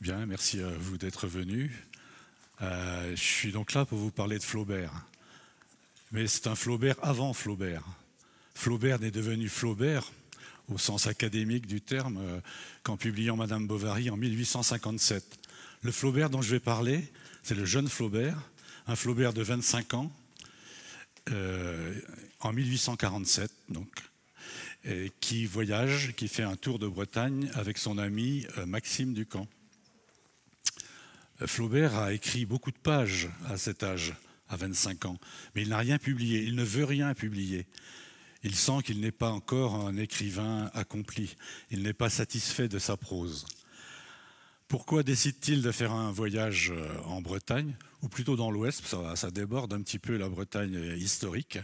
Bien, merci à vous d'être venu. Euh, je suis donc là pour vous parler de Flaubert. Mais c'est un Flaubert avant Flaubert. Flaubert n'est devenu Flaubert au sens académique du terme euh, qu'en publiant Madame Bovary en 1857. Le Flaubert dont je vais parler, c'est le jeune Flaubert, un Flaubert de 25 ans, euh, en 1847 donc, qui voyage, qui fait un tour de Bretagne avec son ami Maxime Ducamp. Flaubert a écrit beaucoup de pages à cet âge, à 25 ans, mais il n'a rien publié, il ne veut rien publier. Il sent qu'il n'est pas encore un écrivain accompli, il n'est pas satisfait de sa prose. Pourquoi décide-t-il de faire un voyage euh, en Bretagne, ou plutôt dans l'Ouest, ça, déborde un petit peu la Bretagne euh, historique,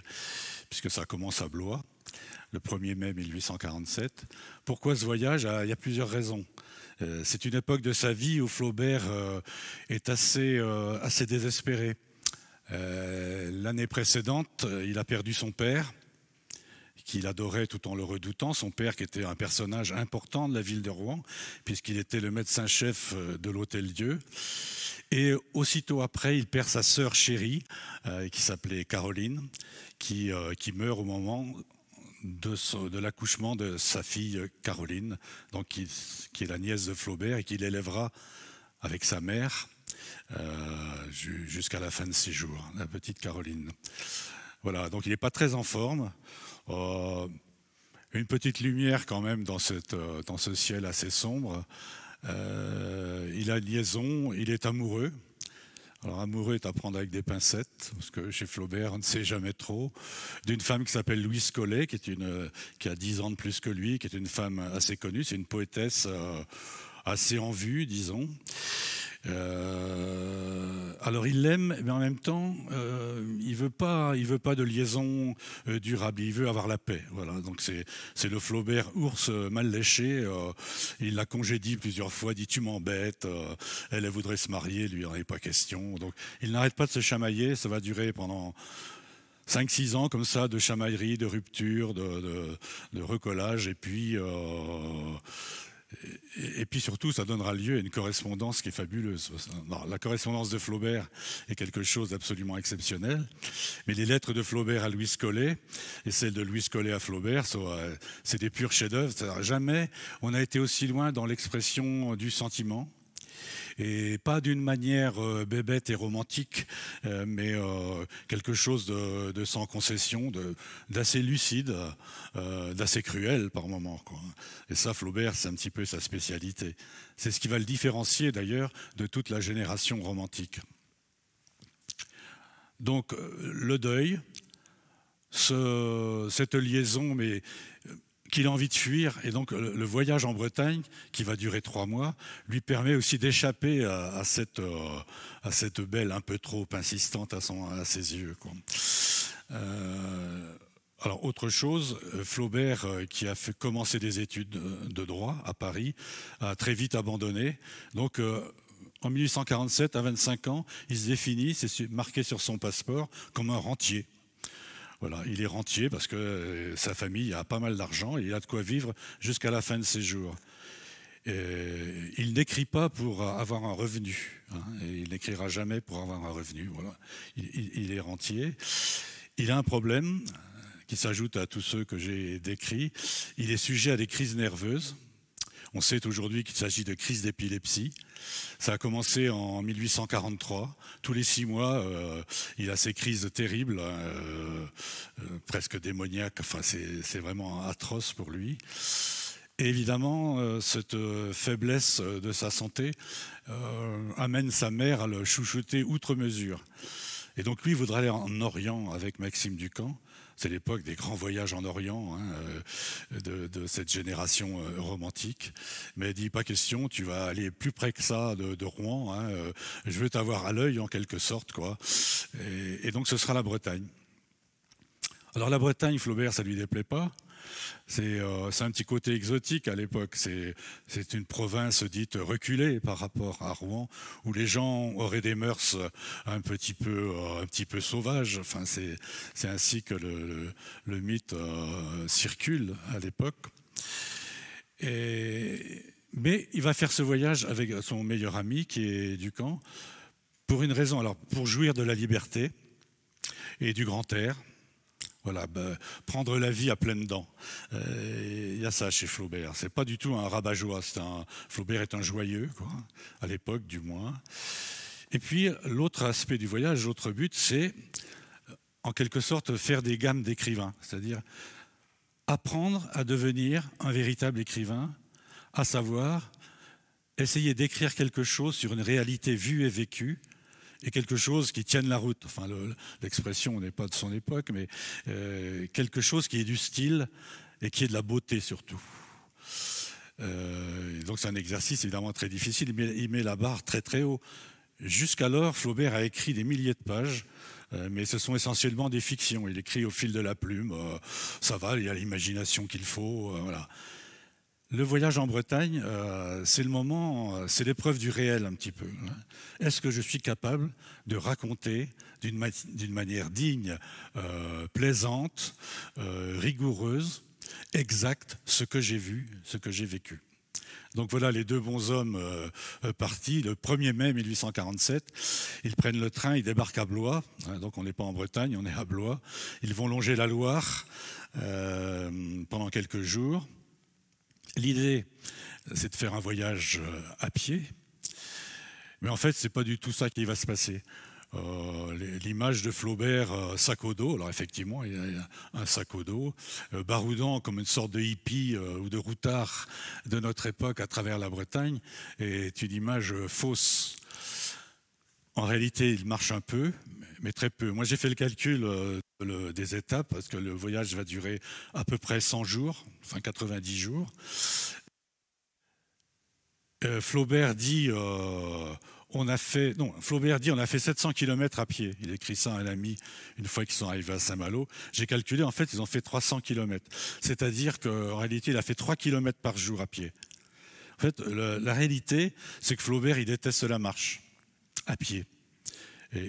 puisque ça commence à Blois, le 1er mai 1847. Pourquoi ce voyage ah, Il y a plusieurs raisons. Euh, c'est une époque de sa vie où Flaubert euh, est assez, euh, assez désespéré. L'année précédente, il a perdu son père qu'il adorait tout en le redoutant, son père qui était un personnage important de la ville de Rouen, puisqu'il était le médecin-chef de l'Hôtel Dieu. Et aussitôt après, il perd sa sœur chérie, qui s'appelait Caroline, qui, qui meurt au moment de, l'accouchement de sa fille Caroline, donc qui, est la nièce de Flaubert et qu'il élèvera avec sa mère euh, jusqu'à la fin de ses jours, hein, la petite Caroline. Voilà, donc il n'est pas très en forme. Euh, une petite lumière quand même dans, euh, dans ce ciel assez sombre. il a liaison, il est amoureux, alors, amoureux est à prendre avec des pincettes, parce que chez Flaubert, on ne sait jamais trop. D'une femme qui s'appelle Louise Collet, qui, est une, qui a 10 ans de plus que lui, qui est une femme assez connue, c'est une poétesse euh, assez en vue, disons. Euh, alors il l'aime, mais en même temps, euh, il veut pas, il veut pas de liaison euh, durable. Il veut avoir la paix. Voilà. Donc c'est le Flaubert ours mal léché. il l'a congédie plusieurs fois. Dit tu m'embêtes. elle, voudrait se marier. Lui, il n'en est pas question. Donc il n'arrête pas de se chamailler. Ça va durer pendant 5-6 ans comme ça de chamaillerie, de rupture, de, de recollage, et puis et puis surtout, ça donnera lieu à une correspondance qui est fabuleuse. la correspondance de Flaubert est quelque chose d'absolument exceptionnel, mais les lettres de Flaubert à Louis Collet et celles de Louis Collet à Flaubert, euh, c'est des purs chefs-d'œuvre. Jamais on a été aussi loin dans l'expression du sentiment, et pas d'une manière euh, bébête et romantique, euh, mais euh, quelque chose de, sans concession, d'assez lucide, d'assez cruel par moments. Et ça, Flaubert, c'est un petit peu sa spécialité. C'est ce qui va le différencier d'ailleurs de toute la génération romantique. Donc le deuil, ce, cette liaison, mais qu'il a envie de fuir. Et donc le voyage en Bretagne, qui va durer trois mois, lui permet aussi d'échapper à, cette, euh, à cette belle un peu trop insistante à, son, à ses yeux. Euh, alors autre chose, euh, Flaubert, qui a fait commencer des études de droit à Paris, a très vite abandonné. Donc en 1847, à 25 ans, il se définit, c'est marqué sur son passeport, comme un rentier. Voilà, il est rentier parce que euh, sa famille a pas mal d'argent et il a de quoi vivre jusqu'à la fin de ses jours. il n'écrit pas pour avoir un revenu. Hein, il n'écrira jamais pour avoir un revenu. il, est rentier. Il a un problème qui s'ajoute à tous ceux que j'ai décrits. Il est sujet à des crises nerveuses. On sait aujourd'hui qu'il s'agit de crise d'épilepsie. Ça a commencé en 1843. Tous les six mois, euh, il a ces crises terribles, hein, euh, euh, presque démoniaques. Enfin, c'est vraiment atroce pour lui. évidemment, cette faiblesse de sa santé amène sa mère à le chouchouter outre mesure. Et donc lui voudrait aller en Orient avec Maxime Ducamp. C'est l'époque des grands voyages en Orient, hein, euh, de, cette génération euh, romantique. Mais dis pas question, tu vas aller plus près que ça de, Rouen. Hein, euh, je veux t'avoir à l'œil en quelque sorte, quoi. Et, et donc ce sera la Bretagne. Alors la Bretagne, Flaubert, ça lui déplaît pas. Euh, c'est un petit côté exotique à l'époque. C'est une province dite reculée par rapport à Rouen, où les gens auraient des mœurs un petit peu, euh, sauvages. Enfin, C'est ainsi que le, mythe euh, circule à l'époque. Mais il va faire ce voyage avec son meilleur ami, qui est Ducamp, pour une raison. Alors, pour jouir de la liberté et du grand air ben, prendre la vie à pleines dents. Euh, il y a ça chez Flaubert. C'est pas du tout un rabat-joie. Flaubert est un joyeux, à l'époque du moins. Et puis l'autre aspect du voyage, l'autre but, c'est en quelque sorte faire des gammes d'écrivains, c'est-à-dire apprendre à devenir un véritable écrivain, à savoir essayer d'écrire quelque chose sur une réalité vue et vécue, et quelque chose qui tienne la route. Enfin, l'expression n'est pas de son époque, mais euh, quelque chose qui est du style et qui est de la beauté surtout. Euh, donc c'est un exercice évidemment très difficile, mais il met la barre très très haut. Jusqu'alors, Flaubert a écrit des milliers de pages, euh, mais ce sont essentiellement des fictions. Il écrit au fil de la plume, ça va, il y a l'imagination qu'il faut, voilà. Le voyage en Bretagne, euh, c'est le moment, euh, c'est l'épreuve du réel un petit peu. Hein. Est-ce que je suis capable de raconter d'une manière digne, euh, plaisante, rigoureuse, exacte, ce que j'ai vu, ce que j'ai vécu donc voilà les deux bons hommes partis. Le 1er mai 1847, ils prennent le train, ils débarquent à Blois. Hein, donc on n'est pas en Bretagne, on est à Blois. Ils vont longer la Loire pendant quelques jours. L'idée, c'est de faire un voyage euh, à pied, mais en fait, ce n'est pas du tout ça qui va se passer. Euh, l'image de Flaubert, euh, sac au dos, alors effectivement, il y a un sac au dos, baroudant comme une sorte de hippie ou de routard de notre époque à travers la Bretagne, est une image fausse. En réalité, il marche un peu, mais très peu. Moi, j'ai fait le calcul des étapes, parce que le voyage va durer à peu près 100 jours, enfin 90 jours. Euh, Flaubert dit euh, on a fait non Flaubert dit on a fait 700 km à pied. Il écrit ça à un ami une fois qu'ils sont arrivés à Saint-Malo. J'ai calculé en fait ils ont fait 300 km. C'est-à-dire qu'en réalité il a fait 3 km par jour à pied. En fait la réalité c'est que Flaubert il déteste la marche à pied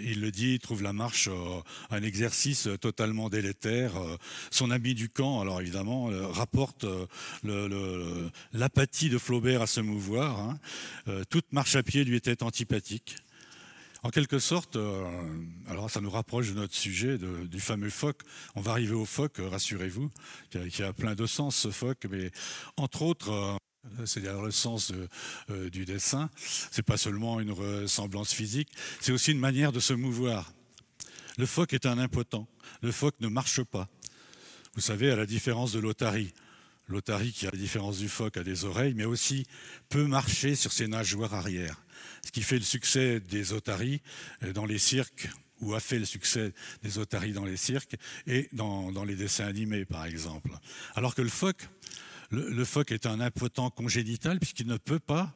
il le dit, il trouve la marche euh, un exercice totalement délétère. Euh, son ami du camp, alors évidemment, euh, rapporte l'apathie de Flaubert à se mouvoir. Hein. Toute marche à pied lui était antipathique. En quelque sorte, alors ça nous rapproche de notre sujet, du fameux phoque. On va arriver au phoque, rassurez-vous, qui a, plein de sens ce phoque, mais entre autres... Euh, cest à le sens euh, du dessin. C'est pas seulement une ressemblance physique, c'est aussi une manière de se mouvoir. Le phoque est un impotent. Le phoque ne marche pas. Vous savez, à la différence de l'otarie. L'otarie, qui, à la différence du phoque, a des oreilles, mais aussi peut marcher sur ses nageoires arrière. Ce qui fait le succès des otaries euh, dans les cirques, ou a fait le succès des otaries dans les cirques et dans les dessins animés, par exemple. Alors que le phoque, le, phoque est un impotent congénital puisqu'il ne peut pas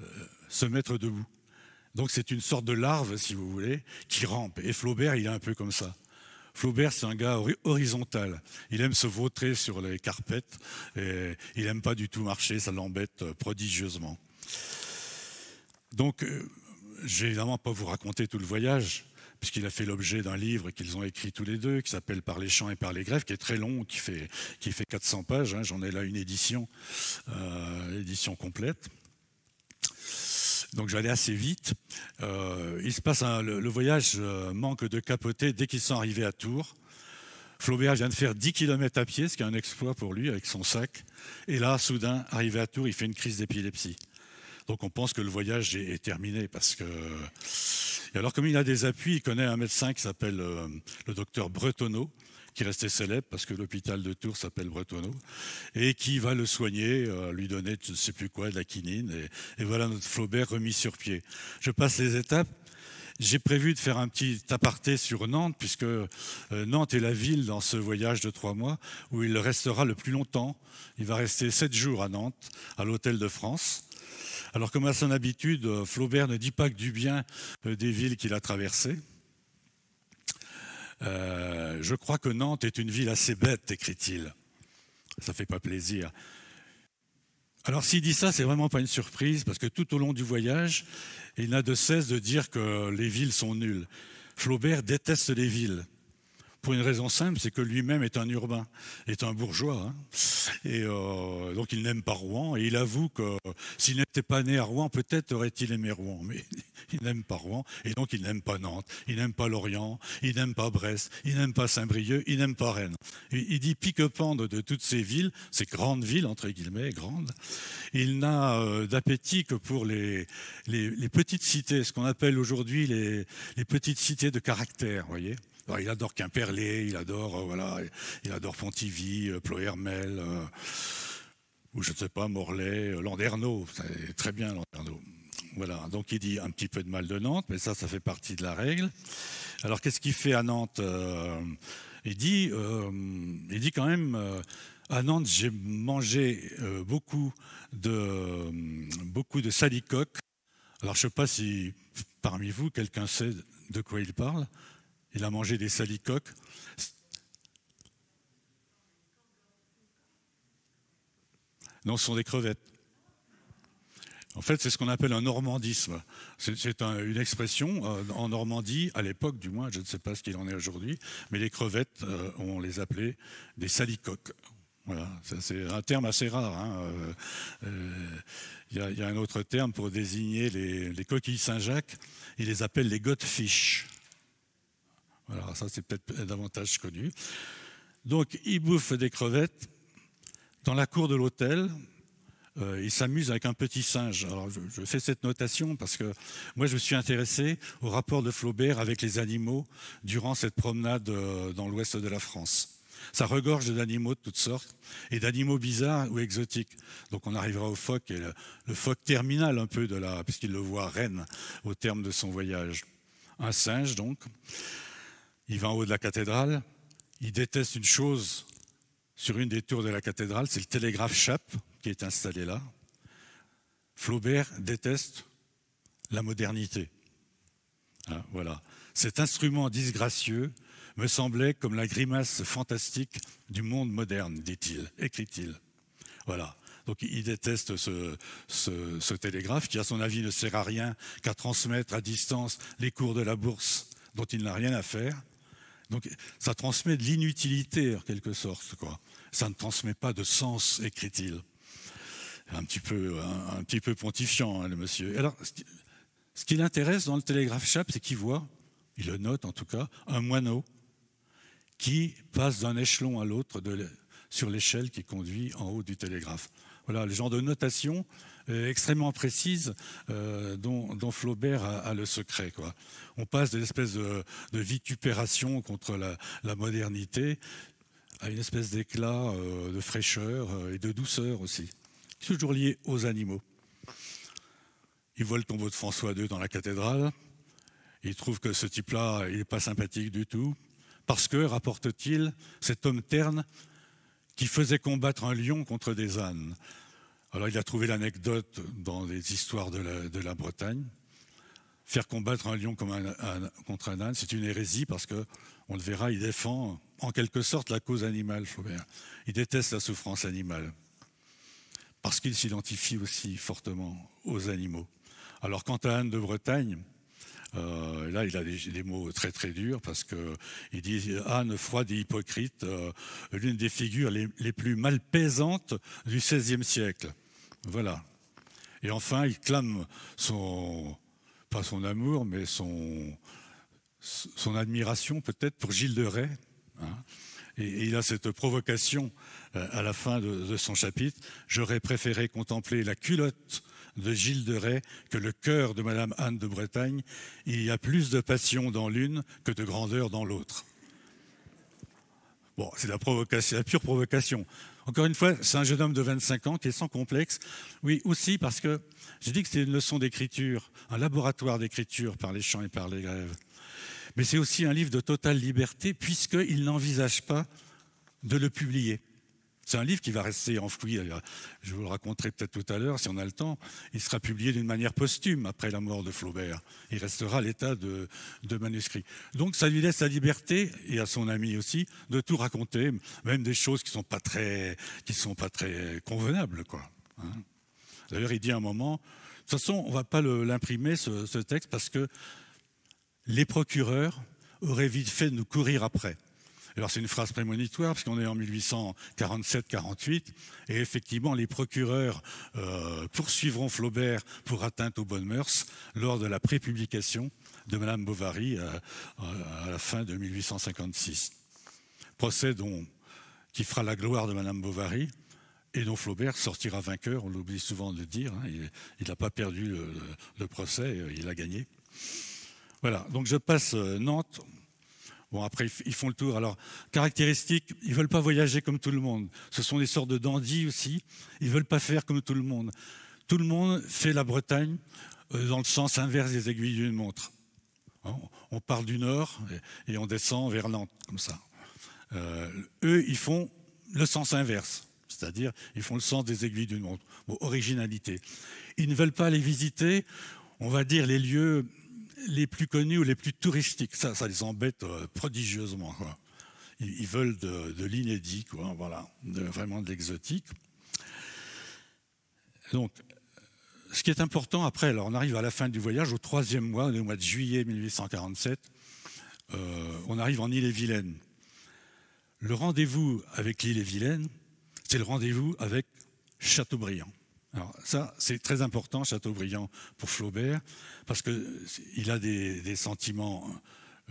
euh, se mettre debout. Donc c'est une sorte de larve, si vous voulez, qui rampe. Et Flaubert, il est un peu comme ça. Flaubert, c'est un gars horizontal. Il aime se vautrer sur les carpettes il n'aime pas du tout marcher, ça l'embête euh, prodigieusement. Donc, euh, je vais évidemment pas vous raconter tout le voyage, puisqu'il a fait l'objet d'un livre qu'ils ont écrit tous les deux, qui s'appelle Par les champs et par les grèves, qui est très long, qui fait, 400 pages. Hein. J'en ai là une édition, euh, édition complète. Donc j'allais assez vite. Euh, il se passe le, voyage euh, manque de capoter dès qu'ils sont arrivés à Tours. Flaubert vient de faire 10 km à pied, ce qui est un exploit pour lui avec son sac. Et là, soudain, arrivé à Tours, il fait une crise d'épilepsie. Donc on pense que le voyage est, est terminé parce que et alors, comme il a des appuis, il connaît un médecin qui s'appelle euh, le docteur Bretonneau, qui restait célèbre parce que l'hôpital de Tours s'appelle Bretonneau, et qui va le soigner, euh, lui donner je ne sais plus quoi, de la quinine, et voilà notre Flaubert remis sur pied. Je passe les étapes. J'ai prévu de faire un petit aparté sur Nantes, puisque euh, Nantes est la ville dans ce voyage de trois mois où il restera le plus longtemps. Il va rester sept jours à Nantes, à l'Hôtel de France. Alors comme à son habitude, euh, Flaubert ne dit pas que du bien euh, des villes qu'il a traversées. Euh, je crois que Nantes est une ville assez bête, écrit-il. Ça ne fait pas plaisir. Alors s'il dit ça, c'est vraiment pas une surprise, parce que tout au long du voyage, il n'a de cesse de dire que les villes sont nulles. Flaubert déteste les villes pour une raison simple, c'est que lui-même est un urbain, est un bourgeois. Hein. Et euh, donc il n'aime pas Rouen. Et il avoue que s'il n'était pas né à Rouen, peut-être aurait-il aimé Rouen. Mais il n'aime pas Rouen. Et donc il n'aime pas Nantes. Il n'aime pas Lorient. Il n'aime pas Brest. Il n'aime pas Saint-Brieuc. Il n'aime pas Rennes. il dit pique-pendre de toutes ces villes, ces grandes villes, entre guillemets, grandes. Il n'a euh, d'appétit que pour les, petites cités, ce qu'on appelle aujourd'hui les, petites cités de caractère, voyez il adore Quimperlé, il adore, euh, voilà, il adore Pontivy, euh, Plohermel, euh, ou je ne sais pas, Morlaix, Landerneau. C'est très bien, Landerneau. Voilà, donc il dit un petit peu de mal de Nantes, mais ça, ça fait partie de la règle. Alors qu'est-ce qu'il fait à Nantes il, dit, il dit quand même, à Nantes, j'ai mangé beaucoup, de, beaucoup de salicoques. Alors je ne sais pas si parmi vous, quelqu'un sait de quoi il parle. Il a mangé des salicoques. Non, ce sont des crevettes. En fait, c'est ce qu'on appelle un normandisme. C'est une expression euh, en Normandie, à l'époque du moins, je ne sais pas ce qu'il en est aujourd'hui, mais les crevettes, euh, on les appelait des salicoques. Voilà, c'est un terme assez rare. Hein. Euh, il y, a un autre terme pour désigner les, coquilles Saint-Jacques, il les appelle les godfish. Alors ça c'est peut-être davantage connu. Donc il bouffe des crevettes dans la cour de l'hôtel. Euh, il s'amuse avec un petit singe. Alors je, fais cette notation parce que moi je me suis intéressé au rapport de Flaubert avec les animaux durant cette promenade euh, dans l'ouest de la France. Ça regorge d'animaux de toutes sortes et d'animaux bizarres ou exotiques. Donc on arrivera au phoque et le, phoque terminal un peu de la puisqu'il le voit reine Rennes au terme de son voyage. Un singe donc. Il va en haut de la cathédrale. Il déteste une chose sur une des tours de la cathédrale, c'est le télégraphe Chape qui est installé là. Flaubert déteste la modernité. Ah, voilà. Cet instrument disgracieux me semblait comme la grimace fantastique du monde moderne, dit-il, écrit-il. Voilà. Donc il déteste ce, télégraphe qui, à son avis, ne sert à rien qu'à transmettre à distance les cours de la bourse dont il n'a rien à faire. Donc ça transmet de l'inutilité en quelque sorte. Quoi. Ça ne transmet pas de sens, écrit-il. Un petit peu, pontifiant, hein, le monsieur. Alors, ce qui l'intéresse dans le télégraphe chap, c'est qu'il voit, il le note en tout cas, un moineau qui passe d'un échelon à l'autre sur l'échelle qui conduit en haut du télégraphe. Voilà le genre de notation euh, extrêmement précise euh, dont, Flaubert a, le secret. On passe de l'espèce de, de, vitupération contre la, modernité à une espèce d'éclat, euh, de fraîcheur et de douceur aussi, toujours lié aux animaux. Il voit le tombeau de François II dans la cathédrale. Il trouve que ce type-là, n'est pas sympathique du tout, parce que, rapporte-t-il, cet homme terne qui faisait combattre un lion contre des ânes. Alors il a trouvé l'anecdote dans les histoires de la, Bretagne. Faire combattre un lion contre un âne, c'est une hérésie parce que, on le verra, il défend en quelque sorte la cause animale, Flaubert. Il déteste la souffrance animale parce qu'il s'identifie aussi fortement aux animaux. Alors quant à Anne de Bretagne, euh, là, il a des, mots très très durs parce qu'il dit Anne froide et hypocrite, euh, l'une des figures les, les plus malpaisantes du XVIe siècle. Voilà. Et enfin, il clame son, pas son amour, mais son, son admiration peut-être pour Gilles de Rais. Hein. Et, il a cette provocation euh, à la fin de, son chapitre. J'aurais préféré contempler la culotte de Gilles de Rais que le cœur de Madame Anne de Bretagne. Il y a plus de passion dans l'une que de grandeur dans l'autre. Bon, c'est la, la pure provocation. Encore une fois, c'est un jeune homme de 25 ans qui est sans complexe. Oui, aussi parce que j'ai dit que c'est une leçon d'écriture, un laboratoire d'écriture par les chants et par les grèves. Mais c'est aussi un livre de totale liberté puisqu'il n'envisage pas de le publier. C'est un livre qui va rester enfoui. Euh, je vous le raconterai peut-être tout à l'heure, si on a le temps. Il sera publié d'une manière posthume après la mort de Flaubert. Il restera à l'état de, de manuscrit. Donc ça lui laisse la liberté, et à son ami aussi, de tout raconter, même des choses qui ne sont, pas très, qui sont pas très convenables. quoi. Hein. D'ailleurs, il dit à un moment, de toute façon, on ne va pas l'imprimer, ce texte, parce que les procureurs auraient vite fait de nous courir après. Alors c'est une phrase prémonitoire puisqu'on est en 1847-48 et effectivement les procureurs euh, poursuivront Flaubert pour atteinte aux bonnes mœurs lors de la prépublication de Madame Bovary euh, euh, à la fin de 1856. Procès dont, qui fera la gloire de Madame Bovary et dont Flaubert sortira vainqueur, on l'oublie souvent de le dire, hein, il n'a pas perdu le, le, procès, il a gagné. Voilà, donc je passe Nantes, Bon, après, ils font le tour. Alors, caractéristiques, ils veulent pas voyager comme tout le monde. Ce sont des sortes de dandys aussi. Ils veulent pas faire comme tout le monde. Tout le monde fait la Bretagne euh, dans le sens inverse des aiguilles d'une montre. Hein, on part du nord et on descend vers Nantes, comme ça. Euh, eux, ils font le sens inverse, c'est-à-dire ils font le sens des aiguilles d'une montre. Bon, originalité. Ils ne veulent pas les visiter, on va dire, les lieux les plus connus ou les plus touristiques. Ça, ça les embête euh, prodigieusement. Ils, veulent de, l'inédit, quoi, voilà, vraiment de l'exotique. Donc, ce qui est important après, alors on arrive à la fin du voyage, au troisième mois, au mois de juillet 1847, euh, on arrive en Île-et-Vilaine. Le rendez-vous avec l'Île-et-Vilaine, c'est le rendez-vous avec Chateaubriand. Alors ça, c'est très important, Chateaubriand, pour Flaubert, parce qu'il a des, sentiments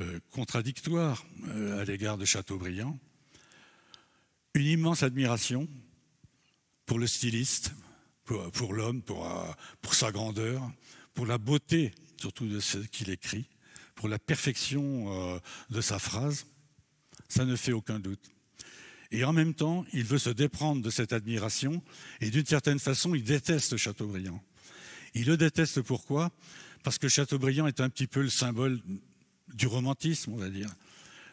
euh, contradictoires euh, à l'égard de Chateaubriand. Une immense admiration pour le styliste, pour, l'homme, euh, pour, sa grandeur, pour la beauté surtout de ce qu'il écrit, pour la perfection de sa phrase. Ça ne fait aucun doute. Et en même temps, il veut se déprendre de cette admiration et d'une certaine façon, il déteste Chateaubriand. Il le déteste pourquoi Parce que Chateaubriand est un petit peu le symbole du romantisme, on va dire,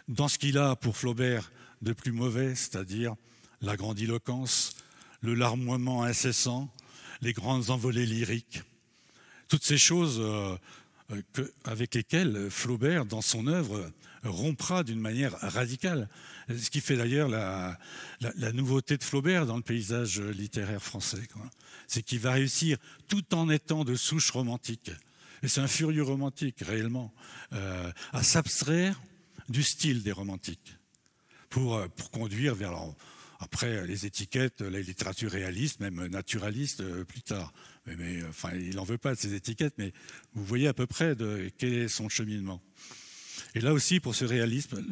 dans ce qu'il a pour Flaubert de plus mauvais, c'est-à-dire la grandiloquence, le larmoiement incessant, les grandes envolées lyriques. Toutes ces choses euh, euh, avec lesquels euh, Flaubert, dans son œuvre, rompra d'une manière radicale. Ce qui fait d'ailleurs la, nouveauté de Flaubert dans le paysage littéraire français. C'est qu'il va réussir tout en étant de souche romantique. Et c'est un furieux romantique, réellement, euh, à s'abstraire du style des romantiques pour, conduire vers après les étiquettes, la littérature réaliste, même naturaliste plus tard mais, euh, il n'en veut pas de ces étiquettes, mais vous voyez à peu près de, quel est son cheminement. Et là aussi, pour ce réalisme,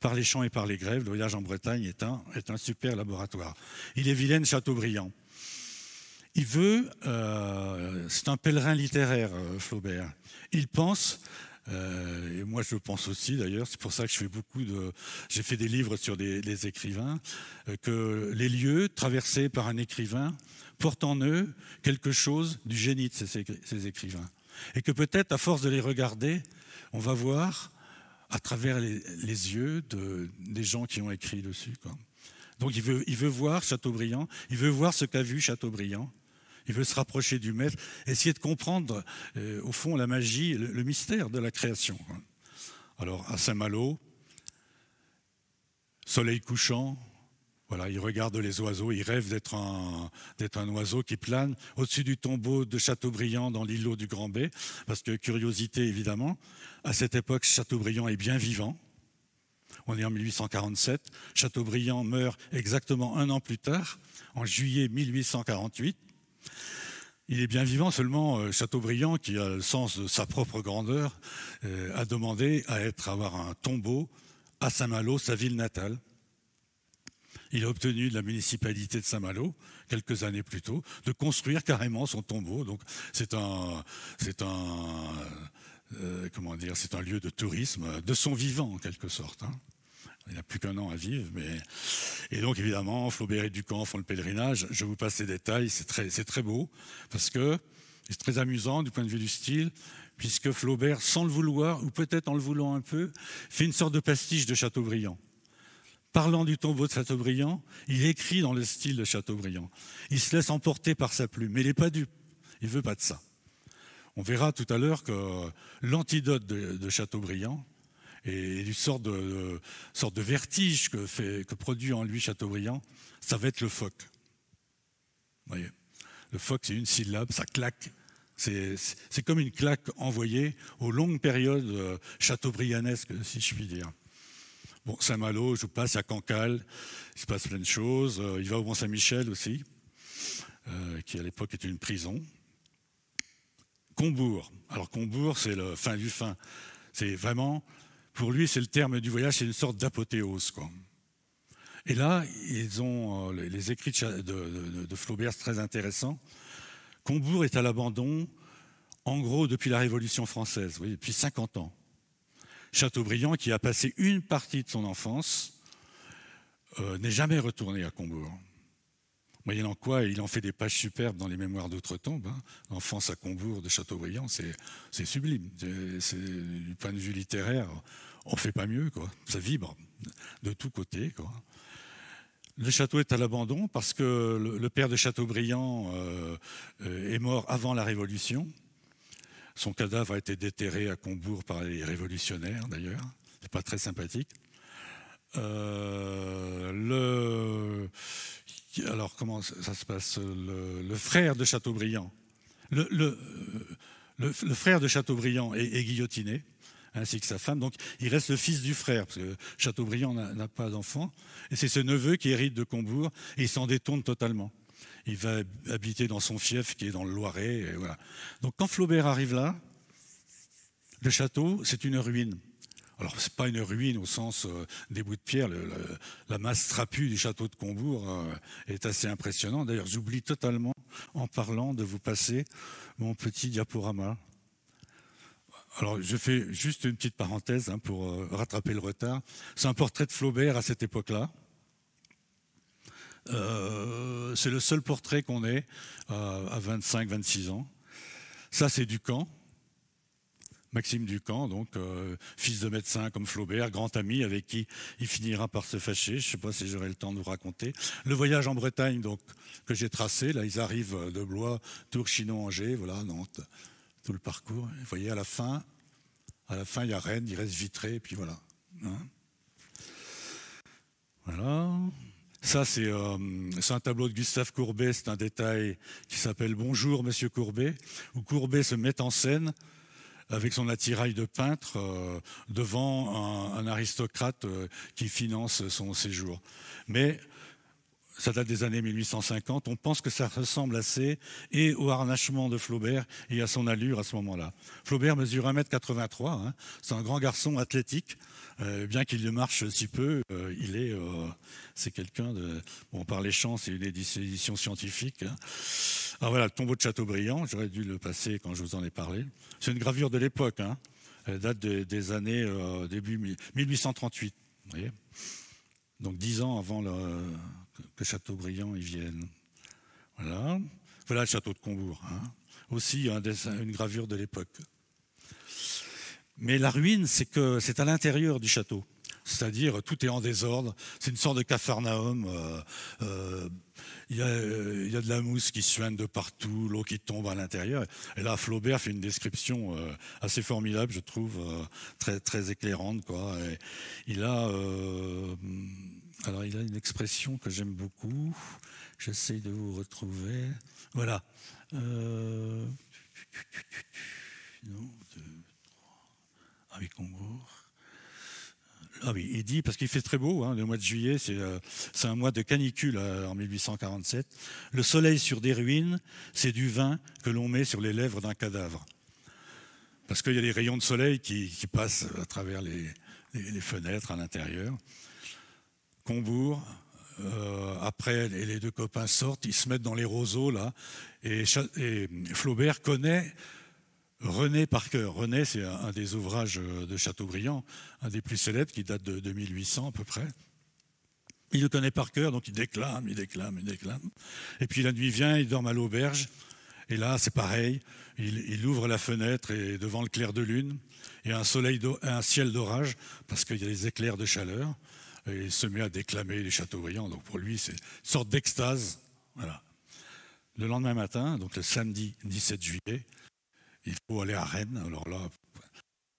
par les champs et par les grèves, le voyage en Bretagne est un, super laboratoire. Il est vilaine Chateaubriand. Il veut, euh, c'est un pèlerin littéraire, euh, Flaubert. Il pense euh, et moi, je pense aussi, d'ailleurs, c'est pour ça que je fais beaucoup de. J'ai fait des livres sur des, les écrivains, euh, que les lieux traversés par un écrivain portent en eux quelque chose du génie de ces, écrivains. Et que peut-être, à force de les regarder, on va voir à travers les, yeux des gens qui ont écrit dessus. Quoi. Donc il veut, il veut voir Chateaubriand, il veut voir ce qu'a vu Chateaubriand il veut se rapprocher du maître, essayer de comprendre, euh, au fond, la magie, le, mystère de la création. Alors, à Saint-Malo, soleil couchant, voilà, il regarde les oiseaux, il rêve d'être un, un, oiseau qui plane au-dessus du tombeau de Chateaubriand dans l'îlot du Grand Bay, parce que curiosité évidemment, à cette époque Chateaubriand est bien vivant. On est en 1847, Chateaubriand meurt exactement un an plus tard, en juillet 1848. Il est bien vivant, seulement euh, Chateaubriand, qui a le sens de sa propre grandeur, euh, a demandé à être, avoir un tombeau à Saint-Malo, sa ville natale. Il a obtenu de la municipalité de Saint-Malo, quelques années plus tôt, de construire carrément son tombeau. Donc c'est un, euh, comment dire, c'est un lieu de tourisme de son vivant en quelque sorte. Hein. Il n'a plus qu'un an à vivre. Mais... Et donc, évidemment, Flaubert et Ducamp font le pèlerinage. Je vous passe les détails, c'est très, beau, parce que c'est très amusant du point de vue du style, puisque Flaubert, sans le vouloir, ou peut-être en le voulant un peu, fait une sorte de pastiche de Chateaubriand. Parlant du tombeau de Chateaubriand, il écrit dans le style de Chateaubriand. Il se laisse emporter par sa plume, mais il n'est pas dupe. Il ne veut pas de ça. On verra tout à l'heure que l'antidote de Chateaubriand, et une sorte de, sorte de vertige que, fait, que produit en lui Chateaubriand, ça va être le phoque. Vous voyez le phoque, c'est une syllabe, ça claque. C'est comme une claque envoyée aux longues périodes euh, chateaubrianesques, si je puis dire. Bon, Saint-Malo, je passe à Cancale, il se passe plein de choses. Euh, il va au Mont-Saint-Michel aussi, euh, qui à l'époque était une prison. Combourg. Alors Combourg, c'est le fin du fin. C'est vraiment pour lui, c'est le terme du voyage, c'est une sorte d'apothéose. Et là, ils ont euh, les écrits de, Flaubert, très intéressants. Combourg est à l'abandon, en gros, depuis la Révolution française, depuis 50 ans. Chateaubriand, qui a passé une partie de son enfance, euh, n'est jamais retourné à Combourg. Moyennant quoi, il en fait des pages superbes dans les mémoires d'autres tombes. Hein. L'enfance à Combourg de Châteaubriand, c'est sublime. du point de vue littéraire, on ne fait pas mieux, quoi. Ça vibre de tous côtés, Le château est à l'abandon parce que le, père de Châteaubriand euh, euh, est mort avant la Révolution. Son cadavre a été déterré à Combourg par les révolutionnaires, d'ailleurs. Ce n'est pas très sympathique. Euh, le alors comment ça se passe le, frère de Chateaubriand, le, frère de Chateaubriand est, guillotiné, ainsi que sa femme. Donc il reste le fils du frère, parce que Chateaubriand n'a pas d'enfant. Et c'est ce neveu qui hérite de Combourg, et il s'en détourne totalement. Il va habiter dans son fief qui est dans le Loiret. Et voilà. Donc quand Flaubert arrive là, le château, c'est une ruine. Alors, ce n'est pas une ruine au sens euh, des bouts de pierre. la masse trapue du château de Combourg euh, est assez impressionnante. D'ailleurs, j'oublie totalement, en parlant, de vous passer mon petit diaporama. Alors, je fais juste une petite parenthèse hein, pour euh, rattraper le retard. C'est un portrait de Flaubert à cette époque-là. c'est le seul portrait qu'on ait à 25-26 ans. Ça, c'est du camp. Maxime Ducamp, donc euh, fils de médecin comme Flaubert, grand ami avec qui il finira par se fâcher. Je ne sais pas si j'aurai le temps de vous raconter. Le voyage en Bretagne, donc que j'ai tracé. Là, ils arrivent de Blois, Tours, Chinon, Angers, voilà Nantes, tout le parcours. Vous voyez, à la fin, à la fin, il y a Rennes, il reste Vitré, et puis voilà. Hein. voilà. Ça, euh, c'est un tableau de Gustave Courbet. C'est un détail qui s'appelle Bonjour, Monsieur Courbet, où Courbet se met en scène avec son attirail de peintre euh, devant un, aristocrate euh, qui finance son séjour. Mais ça date des années 1850, on pense que ça ressemble assez et au harnachement de Flaubert et à son allure à ce moment-là. Flaubert mesure 1m83, hein. c'est un grand garçon athlétique, euh, bien qu'il ne marche si peu, euh, il est, euh, c'est quelqu'un de, bon, par les champs, c'est une édition scientifique. Hein. Alors ah, voilà, le tombeau de Chateaubriand, j'aurais dû le passer quand je vous en ai parlé. C'est une gravure de l'époque, hein. elle date des années début 1838, donc dix ans avant le, que brillant, y vienne. Voilà, voilà le château de Combourg. Aussi, hein. Aussi un a une gravure de l'époque. Mais la ruine, c'est que c'est à l'intérieur du château. C'est-à-dire, tout est en désordre. C'est une sorte de capharnaüm. Euh, euh, euh, il y, a de la mousse qui suinte de partout, l'eau qui tombe à l'intérieur. Et là, Flaubert fait une description assez formidable, je trouve, très, très éclairante. il a alors il a une expression que j'aime beaucoup, J'essaie de vous retrouver. Voilà. Euh, non, deux, trois. Ah oui, Congo. Ah il dit, parce qu'il fait très beau, hein, le mois de juillet, c'est euh, un mois de canicule euh, en 1847. Le soleil sur des ruines, c'est du vin que l'on met sur les lèvres d'un cadavre. Parce qu'il y a des rayons de soleil qui, passent à travers les fenêtres à l'intérieur. Combourg. Euh, après, les, les deux copains sortent, ils se mettent dans les roseaux, là. Et, Flaubert connaît René par cœur. René, c'est un, des ouvrages de Chateaubriand, un des plus célèbres qui date de, 2800 à peu près. Il le connaît par cœur, donc il déclame, il déclame, il déclame. Et puis la nuit vient, il dort à l'auberge. Et là, c'est pareil. Il, ouvre la fenêtre et devant le clair de lune, il y a un, soleil un ciel d'orage parce qu'il y a des éclairs de chaleur et il se met à déclamer les brillants, Donc pour lui, c'est une sorte d'extase. Voilà. Le lendemain matin, donc le samedi 17 juillet, il faut aller à Rennes. Alors là,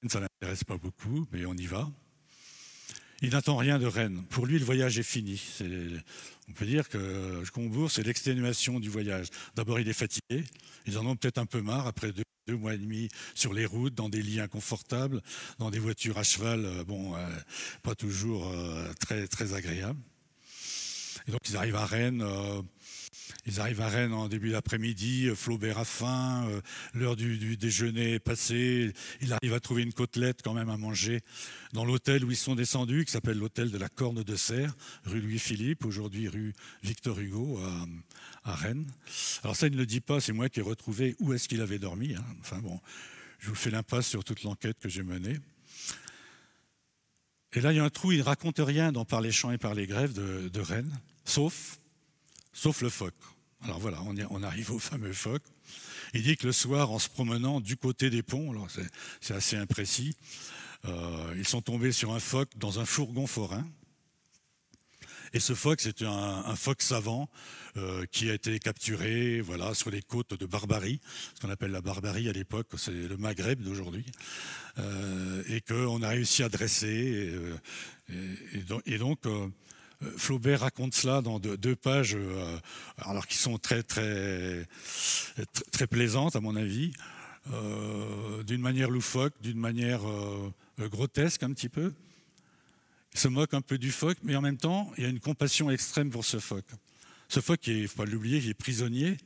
ça n'intéresse pas beaucoup, mais on y va. Il n'attend rien de Rennes. Pour lui, le voyage est fini. on peut dire que Combourg, c'est l'exténuation du voyage. D'abord, il est fatigué. Ils en ont peut-être un peu marre après deux, mois et demi sur les routes, dans des lits inconfortables, dans des voitures à cheval, euh, bon, euh, pas toujours euh, très, très agréables. Et donc, ils arrivent à Rennes. Ils arrivent à Rennes en début d'après-midi, euh, Flaubert a faim, euh, l'heure du, déjeuner est passée, il arrive à trouver une côtelette quand même à manger dans l'hôtel où ils sont descendus, qui s'appelle l'hôtel de la Corne de Serre, rue Louis-Philippe, aujourd'hui rue Victor Hugo à, Rennes. Alors ça, il ne le dit pas, c'est moi qui ai retrouvé où est-ce qu'il avait dormi. Hein. Enfin bon, je vous fais l'impasse sur toute l'enquête que j'ai menée. Et là, il y a un trou, il ne raconte rien dans Par les champs et par les grèves de, de Rennes, sauf, sauf le phoque. Alors voilà, on, arrive au fameux phoque. Il dit que le soir, en se promenant du côté des ponts, c'est assez imprécis, euh, ils sont tombés sur un phoque dans un fourgon forain. Et ce phoque, c'est un, phoque savant euh, qui a été capturé voilà, sur les côtes de Barbarie, ce qu'on appelle la Barbarie à l'époque, c'est le Maghreb d'aujourd'hui, euh, et qu'on a réussi à dresser. et euh, donc, euh, Flaubert raconte cela dans deux, pages, euh, alors qui sont très, très, très, plaisantes, à mon avis, euh, d'une manière loufoque, d'une manière grotesque un petit peu. Il se moque un peu du phoque, mais en même temps, il y a une compassion extrême pour ce phoque. Ce phoque, il ne faut pas l'oublier, qui est prisonnier,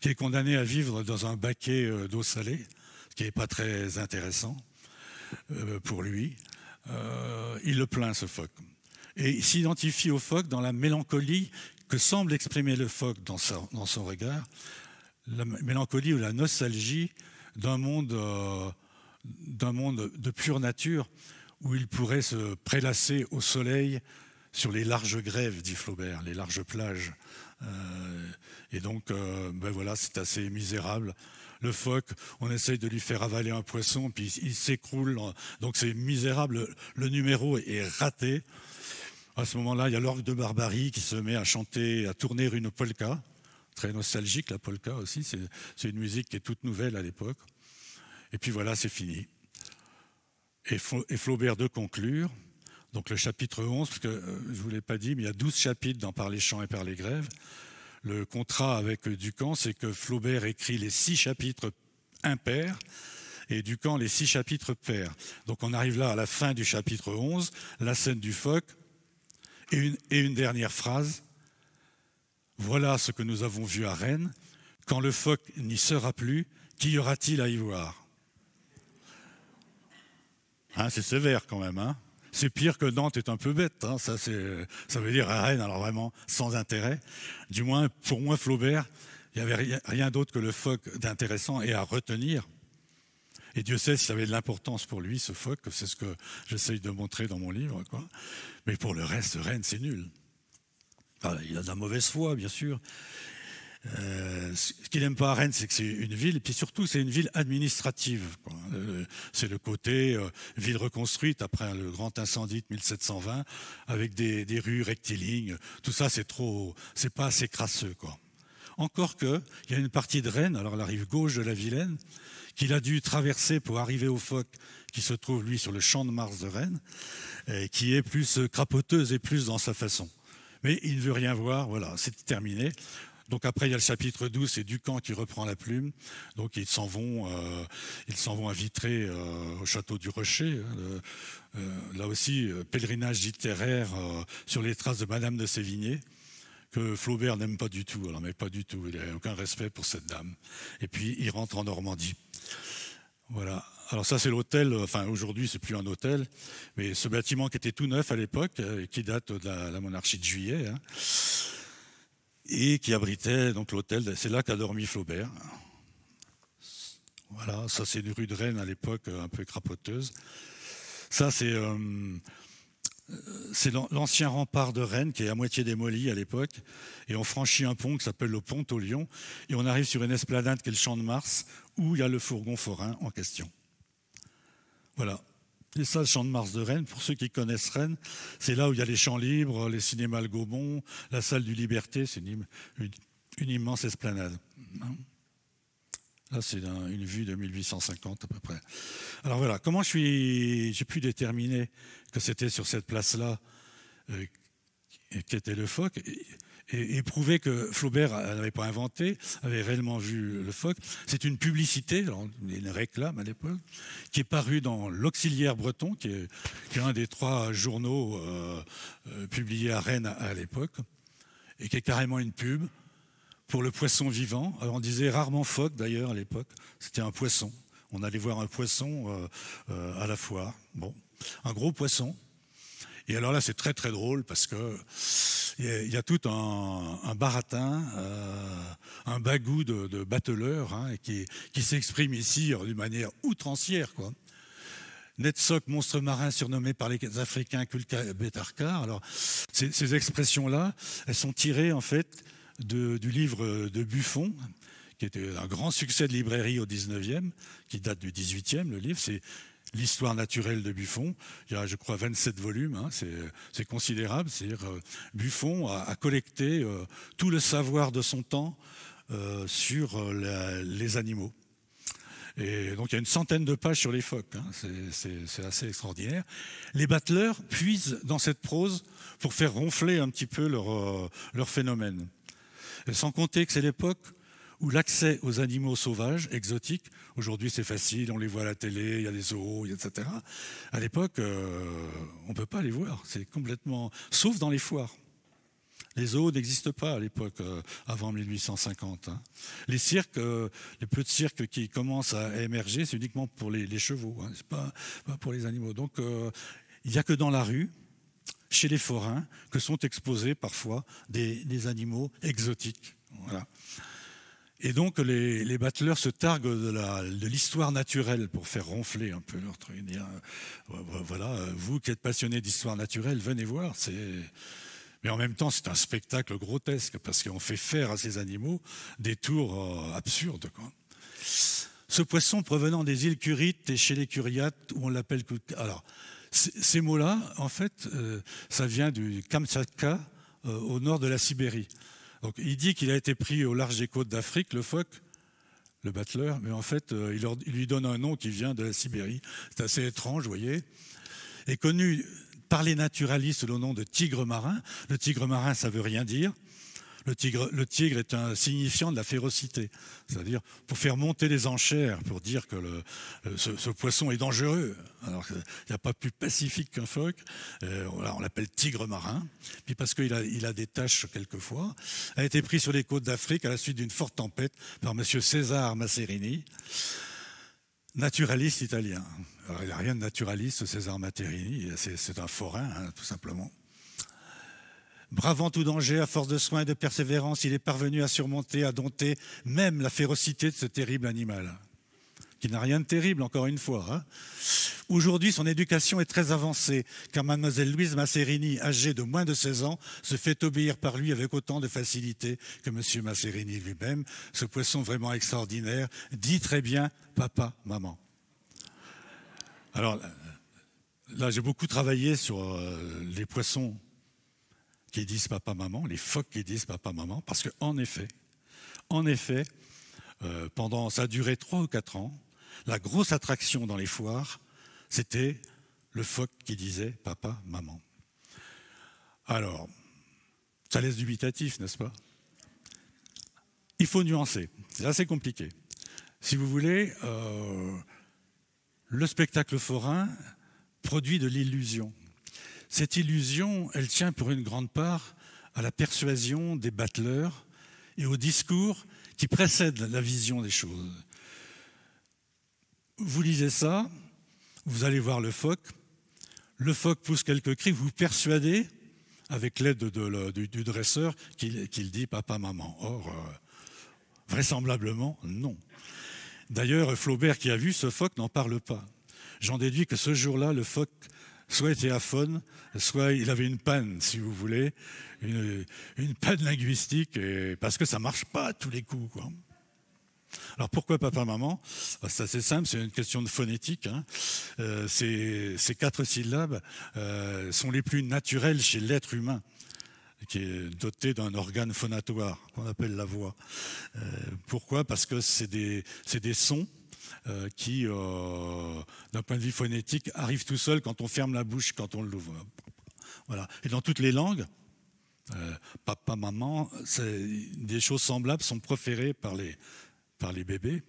qui est condamné à vivre dans un baquet d'eau salée, ce qui n'est pas très intéressant pour lui. il le plaint, ce phoque et s'identifie au phoque dans la mélancolie que semble exprimer le phoque dans, son regard, la mélancolie ou la nostalgie d'un monde, euh, monde de pure nature où il pourrait se prélasser au soleil sur les larges grèves, dit Flaubert, les larges plages. Euh, et donc, euh, ben voilà, c'est assez misérable. Le phoque, on essaye de lui faire avaler un poisson, puis il s'écroule. Donc c'est misérable. Le numéro est raté. À ce moment-là, il y a l'orgue de Barbarie qui se met à chanter, à tourner une polka, très nostalgique la polka aussi, c'est une musique qui est toute nouvelle à l'époque. Et puis voilà, c'est fini. Et, Flaubert de conclure, donc le chapitre 11, que euh, je ne vous l'ai pas dit, mais il y a 12 chapitres dans Par les champs et par les grèves. Le contrat avec Ducamp, c'est que Flaubert écrit les six chapitres impairs et Ducamp les six chapitres pairs. Donc on arrive là à la fin du chapitre 11, la scène du phoque, et une, dernière phrase. Voilà ce que nous avons vu à Rennes. Quand le phoque n'y sera plus, qu'y aura-t-il à y voir hein, C'est sévère quand même. Hein c'est pire que Dante est un peu bête. Hein. ça, ça veut dire à Rennes, alors vraiment sans intérêt. Du moins, pour moi, Flaubert, il n'y avait rien d'autre que le phoque d'intéressant et à retenir. Et Dieu sait si ça avait de l'importance pour lui, ce phoque, c'est ce que j'essaye de montrer dans mon livre. Quoi. Mais pour le reste, Rennes, c'est nul. Ah, il a de la mauvaise foi, bien sûr. Euh, ce qu'il n'aime pas à Rennes, c'est que c'est une ville, et puis surtout, c'est une ville administrative. Euh, c'est le côté euh, ville reconstruite après le grand incendie de 1720, avec des, rues rectilignes. Tout ça, c'est trop, c'est pas assez crasseux. Quoi. Encore que, il y a une partie de Rennes, alors la rive gauche de la Vilaine, qu'il a dû traverser pour arriver au phoque qui se trouve, lui, sur le champ de Mars de Rennes, et qui est plus crapoteuse et plus dans sa façon. Mais il ne veut rien voir, voilà, c'est terminé. Donc après, il y a le chapitre 12, c'est Ducamp qui reprend la plume. Donc ils s'en vont, euh, ils s'en vont à Vitré, euh, au château du Rocher. Hein, euh, là aussi, pèlerinage littéraire sur les traces de Madame de Sévigné que Flaubert n'aime pas du tout, alors mais pas du tout, il n'a aucun respect pour cette dame. Et puis il rentre en Normandie. Voilà. Alors ça, c'est l'hôtel. Euh, enfin, aujourd'hui, c'est plus un hôtel, mais ce bâtiment qui était tout neuf à l'époque, euh, qui date de la, monarchie de Juillet, hein, et qui abritait donc l'hôtel. C'est là qu'a dormi Flaubert. Voilà. Ça, c'est une rue de Rennes à l'époque euh, un peu crapoteuse. Ça, c'est c'est l'ancien rempart de Rennes qui est à moitié démoli à l'époque. Et on franchit un pont qui s'appelle le pont au Lion. Et on arrive sur une esplanade qui est le Champ de Mars, où il y a le fourgon forain en question. Voilà. C'est ça le Champ de Mars de Rennes. Pour ceux qui connaissent Rennes, c'est là où il y a les champs libres, les cinémas Le la salle du Liberté. C'est une immense esplanade. Là, c'est une vue de 1850 à peu près. Alors voilà, comment je suis, j'ai pu déterminer que c'était sur cette place-là euh, qu'était le phoque et, prouver que Flaubert n'avait pas inventé, avait réellement vu le phoque. C'est une publicité, une réclame à l'époque, qui est parue dans l'Auxiliaire breton, qui est, un des trois journaux euh, euh, publiés à Rennes à l'époque, et qui est carrément une pub pour le poisson vivant. Euh, on disait rarement phoque d'ailleurs à l'époque, c'était un poisson. On allait voir un poisson euh, euh, à la foire. Bon, un gros poisson. Et alors là, c'est très très drôle parce que il y, a tout un, baratin, un bagou de, de bateleur hein, qui, s'exprime ici d'une manière outrancière, quoi. Netsoc, monstre marin surnommé par les Africains Kulka Betarkar. Alors, ces expressions-là, elles sont tirées en fait du livre de Buffon, qui était un grand succès de librairie au 19e, qui date du 18e, le livre. C'est l'histoire naturelle de Buffon. Il y a, je crois, 27 volumes. Hein, c'est considérable. cest euh, Buffon a, collecté euh, tout le savoir de son temps euh, sur les animaux. Et donc, il y a une centaine de pages sur les phoques. Hein. c'est assez extraordinaire. Les battleurs puisent dans cette prose pour faire ronfler un petit peu leur phénomène sans compter que c'est l'époque où l'accès aux animaux sauvages, exotiques, aujourd'hui c'est facile, on les voit à la télé, il y a des zoos, etc. À l'époque, euh, on ne peut pas les voir, c'est complètement. sauf dans les foires. Les zoos n'existent pas à l'époque, euh, avant 1850. Hein. Les cirques, euh, les peu de cirques qui commencent à émerger, c'est uniquement pour les, chevaux, hein. c'est pas, pas, pour les animaux. Donc il n'y a que dans la rue, chez les forains que sont exposés parfois des, animaux exotiques. Et donc les, les battleurs se targuent de l'histoire naturelle pour faire ronfler un peu leur truc. voilà, euh, vous qui êtes passionné d'histoire naturelle, venez voir. Mais en même temps, c'est un spectacle grotesque parce qu'on fait faire à ces animaux des tours euh, absurdes. Ce poisson provenant des îles Curites et chez les Curiates, où on l'appelle... Alors, ces mots-là, en fait, euh, ça vient du Kamtchatka euh, au nord de la Sibérie. il dit qu'il a été pris au large des côtes d'Afrique, le phoque, le battleur, mais en fait, euh, il, lui donne un nom qui vient de la Sibérie. C'est assez étrange, vous voyez. Et connu par les naturalistes sous le nom de tigre marin. Le tigre marin, ça veut rien dire. Le tigre, est un signifiant de la férocité, c'est-à-dire pour faire monter les enchères, pour dire que euh, ce, poisson est dangereux. Alors n'y a pas plus pacifique qu'un phoque. Euh, on l'appelle tigre marin, puis parce qu'il a, il a des taches quelquefois. A été pris sur les côtes d'Afrique à la suite d'une forte tempête par M. César Masserini naturaliste italien. Il n'y a rien de naturaliste, César Materini, c'est un forain, hein, tout simplement. Bravant tout danger, à force de soins et de persévérance, il est parvenu à surmonter, à dompter même la férocité de ce terrible animal, qui n'a rien de terrible, encore une fois. Hein. Aujourd'hui, son éducation est très avancée, car mademoiselle Louise Masserini, âgée de moins de 16 ans, se fait obéir par lui avec autant de facilité que M. Masserini lui-même, ce poisson vraiment extraordinaire, dit très bien papa, maman. Alors, là, j'ai beaucoup travaillé sur euh, les poissons qui disent papa-maman, les phoques qui disent papa-maman, parce qu'en effet, en effet, euh, pendant ça a duré trois ou quatre ans, la grosse attraction dans les foires, c'était le phoque qui disait papa-maman. Alors, ça laisse dubitatif, n'est-ce pas Il faut nuancer, c'est assez compliqué. Si vous voulez, euh, le spectacle forain produit de l'illusion. Cette illusion, elle tient pour une grande part à la persuasion des battleurs et au discours qui précède la vision des choses. Vous lisez ça, vous allez voir le phoque, le phoque pousse quelques cris, vous persuadez, avec l'aide du, dresseur, qu'il dit papa, maman. Or, euh, vraisemblablement, non. D'ailleurs, Flaubert qui a vu ce phoque n'en parle pas. J'en déduis que ce jour-là, le phoque soit il était aphone, soit il avait une panne, si vous voulez, une, panne linguistique, parce que ça ne marche pas à tous les coups. Alors pourquoi papa-maman ah, C'est assez simple, c'est une question de phonétique. Hein. Euh, ces, quatre syllabes euh, sont les plus naturelles chez l'être humain qui est doté d'un organe phonatoire qu'on appelle la voix. Euh, pourquoi Parce que c'est des, sons euh, qui, euh, d'un point de vue phonétique, arrive tout seul quand on ferme la bouche, quand on l'ouvre. Voilà. Et dans toutes les langues, euh, papa, maman, des choses semblables sont préférées par les, par les bébés.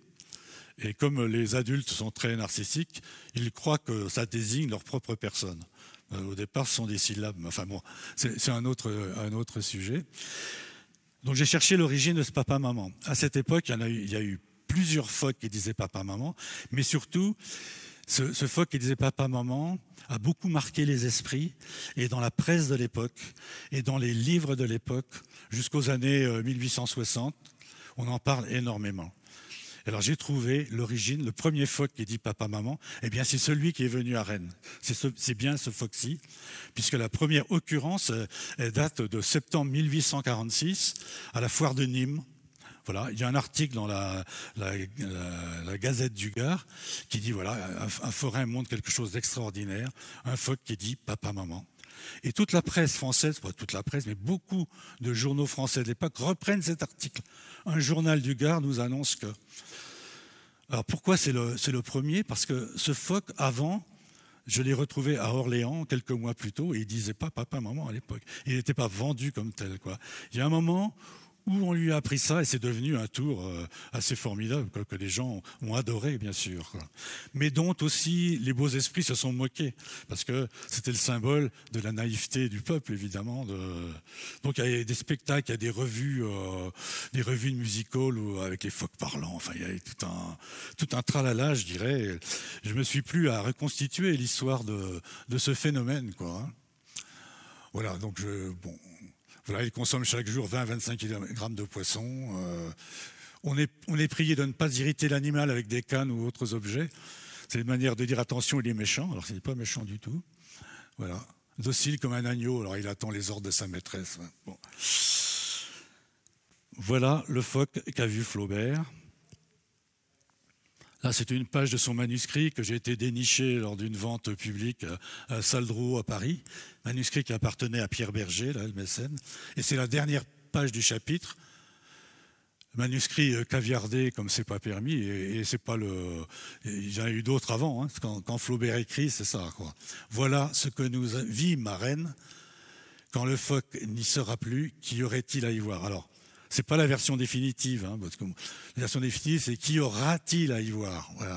Et comme les adultes sont très narcissiques, ils croient que ça désigne leur propre personne. Au départ, ce sont des syllabes. Enfin bon, c'est un autre, un autre sujet. Donc j'ai cherché l'origine de ce papa-maman. À cette époque, il y, il y a eu plusieurs phoques qui disaient papa, maman, mais surtout, ce, phoque qui disait papa, maman a beaucoup marqué les esprits, et dans la presse de l'époque, et dans les livres de l'époque, jusqu'aux années 1860, euh, on en parle énormément. Alors j'ai trouvé l'origine, le premier phoque qui dit papa, maman, eh bien c'est celui qui est venu à Rennes. C'est bien ce phoque-ci, puisque la première occurrence euh, date de septembre 1846 à la foire de Nîmes, il y a un article dans la, Gazette du Gard qui dit voilà, un, un forain montre quelque chose d'extraordinaire, un phoque qui dit papa, maman. Et toute la presse française, pas toute la presse, mais beaucoup de journaux français de l'époque reprennent cet article. Un journal du Gard nous annonce que. Alors pourquoi c'est le, le, premier Parce que ce phoque, avant, je l'ai retrouvé à Orléans quelques mois plus tôt et il disait pas papa, maman à l'époque. Il n'était pas vendu comme tel. Il y a un moment on lui a appris ça et c'est devenu un tour euh, assez formidable que les gens ont adoré, bien sûr. Mais dont aussi les beaux esprits se sont moqués parce que c'était le symbole de la naïveté du peuple, évidemment. Donc il y a des spectacles, il y a des revues, euh, des revues musicales avec les phoques parlants. Enfin, il y a tout un tout un tralala, je dirais. Je me suis plus à reconstituer l'histoire de, de ce phénomène, quoi. Hein. Voilà, donc je, bon, il consomme chaque jour 20-25 kg de poisson. Euh, on, est, prié de ne pas irriter l'animal avec des cannes ou autres objets. C'est une manière de dire attention, il est méchant. Alors, il n'est pas méchant du tout. Voilà. Docile comme un agneau, alors il attend les ordres de sa maîtresse. Voilà le phoque qu'a vu Flaubert. Là, ah, c'est une page de son manuscrit que j'ai été déniché lors d'une vente publique à Saldreau à Paris. Manuscrit qui appartenait à Pierre Berger, là, le mécène. Et c'est la dernière page du chapitre. Manuscrit euh, caviardé comme c'est pas permis, et, c'est pas le. Il y en a eu d'autres avant, hein. quand, Flaubert écrit, c'est ça, quoi. Voilà ce que nous vit ma reine quand le phoque n'y sera plus, qu'y aurait-il à y voir Alors, n'est pas la version définitive, hein, la version définitive, c'est qui aura-t-il à y voir Voilà.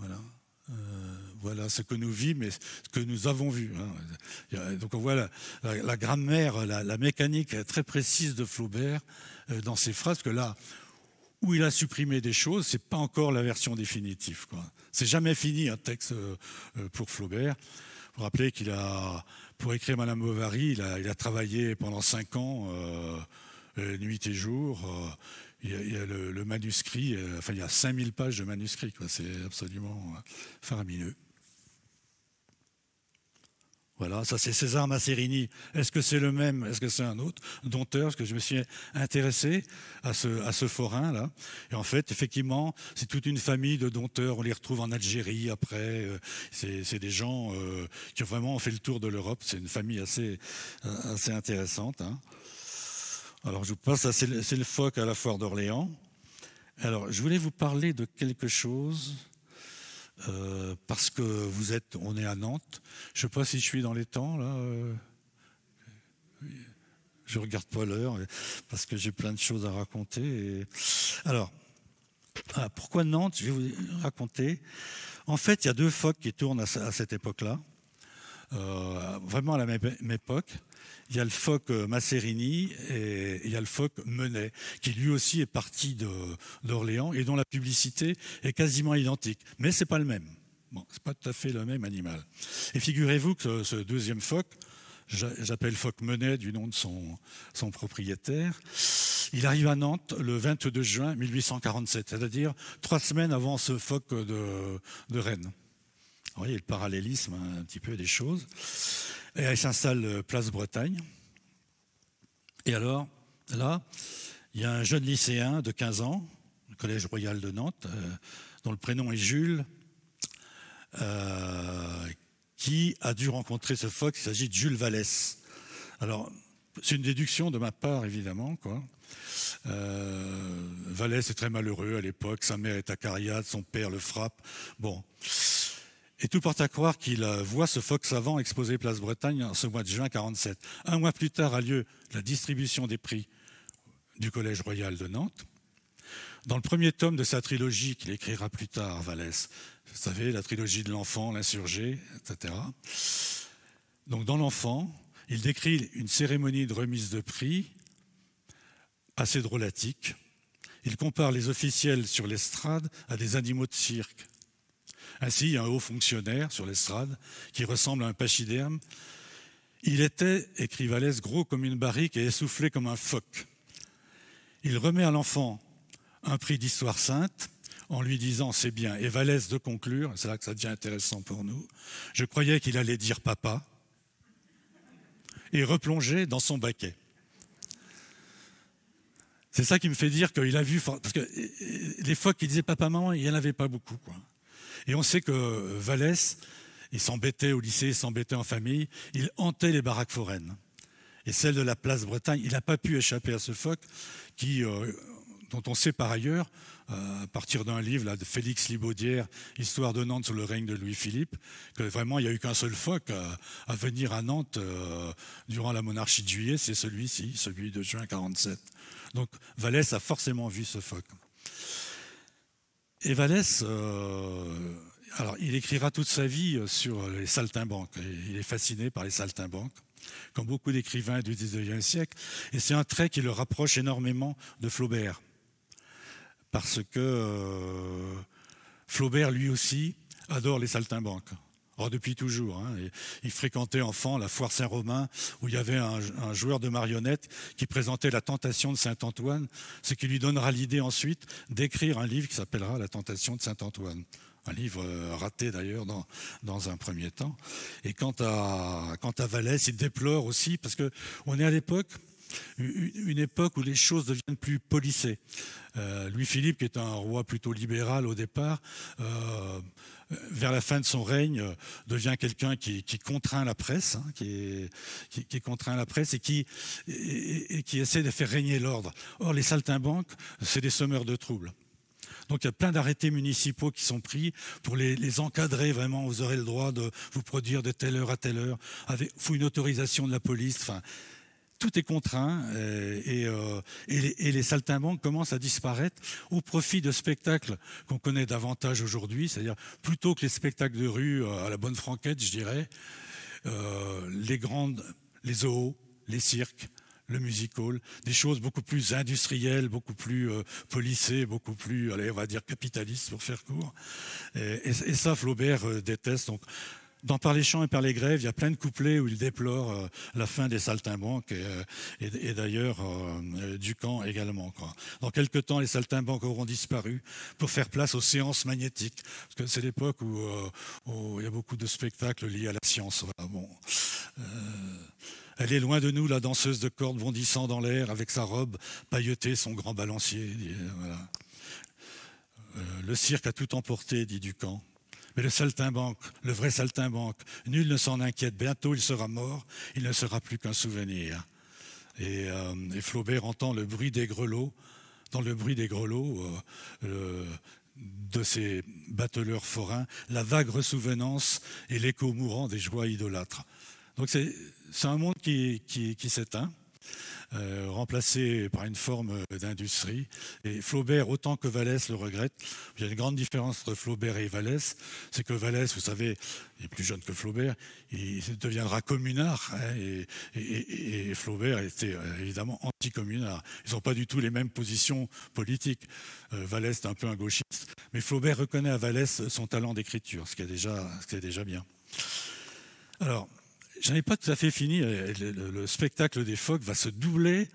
Hein. Euh, voilà. ce que nous vivons, mais ce que nous avons vu. Hein. Donc on voit la, grammaire, la, mécanique très précise de Flaubert euh, dans ses phrases, que là où il a supprimé des choses, c'est pas encore la version définitive. C'est jamais fini un texte euh, pour Flaubert. Vous vous rappelez qu'il a pour écrire Madame Bovary, il a, travaillé pendant cinq ans, euh, euh, nuit et jour. Euh, il, y a, le, manuscrit, enfin il y a 5000 pages de manuscrit, c'est absolument faramineux. Voilà, ça c'est César Masserini. Est-ce que c'est le même Est-ce que c'est un autre Donteur, parce que je me suis intéressé à ce, à ce forain-là. Et en fait, effectivement, c'est toute une famille de dompteurs. On les retrouve en Algérie après. Euh, c'est des gens euh, qui ont vraiment fait le tour de l'Europe. C'est une famille assez, euh, assez intéressante. Hein. Alors, je vous passe à C'est le, le phoque à la foire d'Orléans. Alors, je voulais vous parler de quelque chose euh, parce que vous êtes, on est à Nantes. Je ne sais pas si je suis dans les temps là. Euh. Je regarde pas l'heure parce que j'ai plein de choses à raconter. Et... Alors, ah, pourquoi Nantes Je vais vous raconter. En fait, il y a deux phoques qui tournent à cette époque-là. Euh, vraiment à la même époque. Il y a le phoque euh, Masserini et il y a le phoque Menet, qui lui aussi est parti d'Orléans et dont la publicité est quasiment identique. Mais ce n'est pas le même. Bon, c'est pas tout à fait le même animal. Et figurez-vous que ce deuxième phoque, j'appelle phoque Menet du nom de son, son propriétaire, il arrive à Nantes le 22 juin 1847, c'est-à-dire trois semaines avant ce phoque de, de Rennes. Vous voyez, le parallélisme hein, un petit peu des choses. Et elle s'installe euh, place Bretagne. Et alors, là, il y a un jeune lycéen de 15 ans, le Collège Royal de Nantes, euh, dont le prénom est Jules, euh, qui a dû rencontrer ce phoque. Il s'agit de Jules Vallès. Alors, c'est une déduction de ma part, évidemment. Quoi. Vallès est très malheureux à l'époque. Sa mère est acariade, son père le frappe. Bon. Et tout porte à croire qu'il euh, voit ce fox savant exposé place Bretagne en ce mois de juin 1947. Un mois plus tard a lieu la distribution des prix du Collège royal de Nantes. Dans le premier tome de sa trilogie qu'il écrira plus tard, Vallès, vous savez, la trilogie de l'enfant, l'insurgé, etc. Donc dans l'enfant, il décrit une cérémonie de remise de prix assez drôlatique. Il compare les officiels sur l'estrade à des animaux de cirque. Ainsi, un haut fonctionnaire sur l'estrade, qui ressemble à un pachyderme, il était, écrit Vallès, gros comme une barrique et essoufflé comme un phoque. Il remet à l'enfant un prix d'histoire sainte en lui disant c'est bien. Et Vallès de conclure, c'est là que ça devient intéressant pour nous, je croyais qu'il allait dire papa et replonger dans son baquet. C'est ça qui me fait dire qu'il a vu, parce que euh, euh, les phoques qui disaient papa, maman, il n'y en avait pas beaucoup. Quoi. Et on sait que euh, Vallès, il s'embêtait au lycée, il s'embêtait en famille, il hantait les baraques foraines. Et celle de la place Bretagne, il n'a pas pu échapper à ce phoque euh, dont on sait par ailleurs, euh, à partir d'un livre là, de Félix Libaudière, Histoire de Nantes sous le règne de Louis-Philippe, que vraiment il n'y a eu qu'un seul phoque à, venir à Nantes durant la monarchie de juillet, c'est celui-ci, celui de juin 1947. Donc Vallès a forcément vu ce phoque. Et euh, alors il écrira toute sa vie euh, sur les saltimbanques. Il est fasciné par les saltimbanques, comme beaucoup d'écrivains du XIXe siècle. Et c'est un trait qui le rapproche énormément de Flaubert. Parce que euh, Flaubert, lui aussi, adore les saltimbanques depuis toujours. Hein. Il fréquentait enfant la foire Saint-Romain où il y avait un, joueur de marionnettes qui présentait la tentation de Saint-Antoine, ce qui lui donnera l'idée ensuite d'écrire un livre qui s'appellera La tentation de Saint-Antoine. Un livre euh, raté d'ailleurs dans, dans, un premier temps. Et quant à, quant Vallès, il déplore aussi parce qu'on est à l'époque une époque où les choses deviennent plus polissées. Euh, Louis-Philippe, qui est un roi plutôt libéral au départ, euh, vers la fin de son règne, euh, devient quelqu'un qui, contraint la presse, hein, qui, contraint la presse et qui, essaie de faire régner l'ordre. Or, les saltimbanques, c'est des semeurs de troubles. Donc il y a plein d'arrêtés municipaux qui sont pris pour les, encadrer vraiment. Vous aurez le droit de vous produire de telle heure à telle heure. Il faut une autorisation de la police tout est contraint euh, euh, et, les, saltimbanques commencent à disparaître au profit de spectacles qu'on connaît davantage aujourd'hui, c'est-à-dire plutôt que les spectacles de rue euh, à la bonne franquette, je dirais, les grandes, les zoos, les cirques, le musical, des choses beaucoup plus industrielles, beaucoup plus policées, beaucoup plus, on va dire capitalistes pour faire court. Et, ça, Flaubert déteste dans Par les champs et par les grèves, il y a plein de couplets où il déplore euh, la fin des saltimbanques et, euh, d'ailleurs euh, Ducamp également. Dans quelques temps, les saltimbanques auront disparu pour faire place aux séances magnétiques. Parce que c'est l'époque où, il y a beaucoup de spectacles liés à la science. bon. Elle est loin de nous, la danseuse de cordes bondissant dans l'air avec sa robe pailletée, son grand balancier. le cirque a tout emporté, dit Ducamp. Mais le saltimbanque, le vrai saltimbanque, nul ne s'en inquiète, bientôt il sera mort, il ne sera plus qu'un souvenir. Et, euh, Flaubert entend le bruit des grelots, dans le bruit des grelots euh, de ces bateleurs forains, la vague ressouvenance et l'écho mourant des joies idolâtres. Donc c'est un monde qui s'éteint. Euh, remplacé par une forme euh, d'industrie. Et Flaubert, autant que Vallès le regrette, il y a une grande différence entre Flaubert et Vallès, c'est que Vallès, vous savez, il est plus jeune que Flaubert, il deviendra communard, hein, et, et, Flaubert était euh, évidemment anti anticommunard. Ils n'ont pas du tout les mêmes positions politiques. Vallès est un peu un gauchiste, mais Flaubert reconnaît à Vallès son talent d'écriture, ce, qui est déjà, ce qui est déjà bien. Alors, J'en ai pas tout à fait fini. Euh, le, spectacle des phoques va se doubler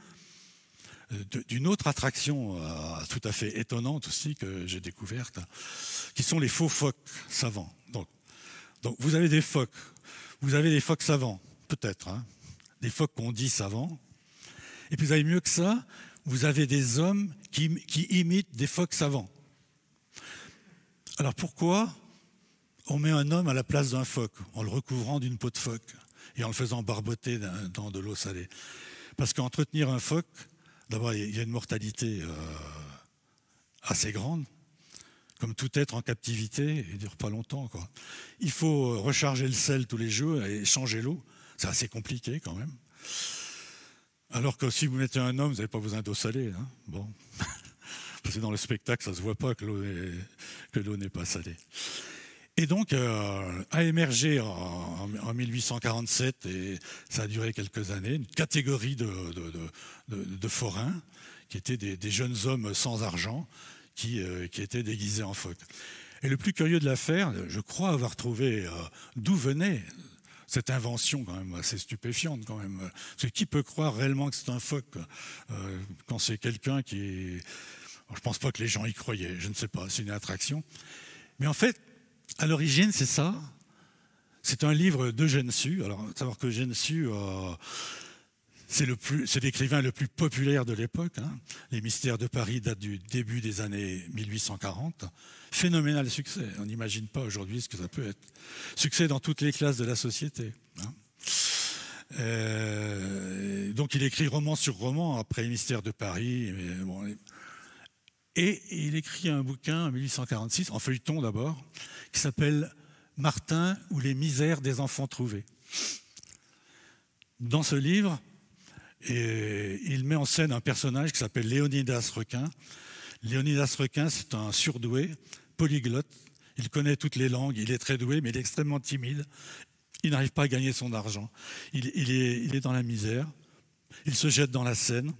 euh, d'une autre attraction euh, tout à fait étonnante aussi que j'ai découverte, qui sont les faux phoques savants. Donc, vous avez des phoques, vous avez des phoques savants, peut-être, hein. des phoques qu'on dit savants. Et puis vous avez mieux que ça, vous avez des hommes qui imitent des phoques savants. Alors pourquoi on met un homme à la place d'un phoque en le recouvrant d'une peau de phoque et en le faisant barboter dans de l'eau salée. Parce qu'entretenir un phoque, d'abord, il y a une mortalité euh, assez grande, comme tout être en captivité, et ne dure pas longtemps. Il faut euh, recharger le sel tous les jours et changer l'eau. C'est assez compliqué quand même. Alors que si vous mettez un homme, vous n'avez pas besoin d'eau salée. Hein. bon. Parce que dans le spectacle, ça ne se voit pas que l'eau n'est pas salée. Et donc, euh, a émergé en, 1847, et ça a duré quelques années, une catégorie de, de, de, de forains, qui étaient des, jeunes hommes sans argent, qui, euh, qui étaient déguisés en phoques. Et le plus curieux de l'affaire, je crois avoir trouvé euh, d'où venait cette invention quand même assez stupéfiante quand même. Parce que qui peut croire réellement que c'est un phoque quand c'est quelqu'un qui... Je ne je pense pas que les gens y croyaient, je ne sais pas, c'est une attraction. Mais en fait, à l'origine, c'est ça. C'est un livre de Sue. Alors, savoir que Gensu, euh, c'est l'écrivain le, plus populaire de l'époque. Hein. Les Mystères de Paris datent du début des années 1840. Phénoménal succès. On n'imagine pas aujourd'hui ce que ça peut être. Succès dans toutes les classes de la société. Hein. Euh, donc il écrit roman sur roman après les Mystères de Paris. Et il écrit un bouquin en 1846, en feuilleton d'abord, qui s'appelle Martin ou les misères des enfants trouvés. Dans ce livre, il met en scène un personnage qui s'appelle Léonidas Requin. Léonidas Requin, c'est un surdoué, polyglotte. Il connaît toutes les langues, il est très doué, mais il est extrêmement timide. Il n'arrive pas à gagner son argent. Il, est, il est dans la misère. Il se jette dans la Seine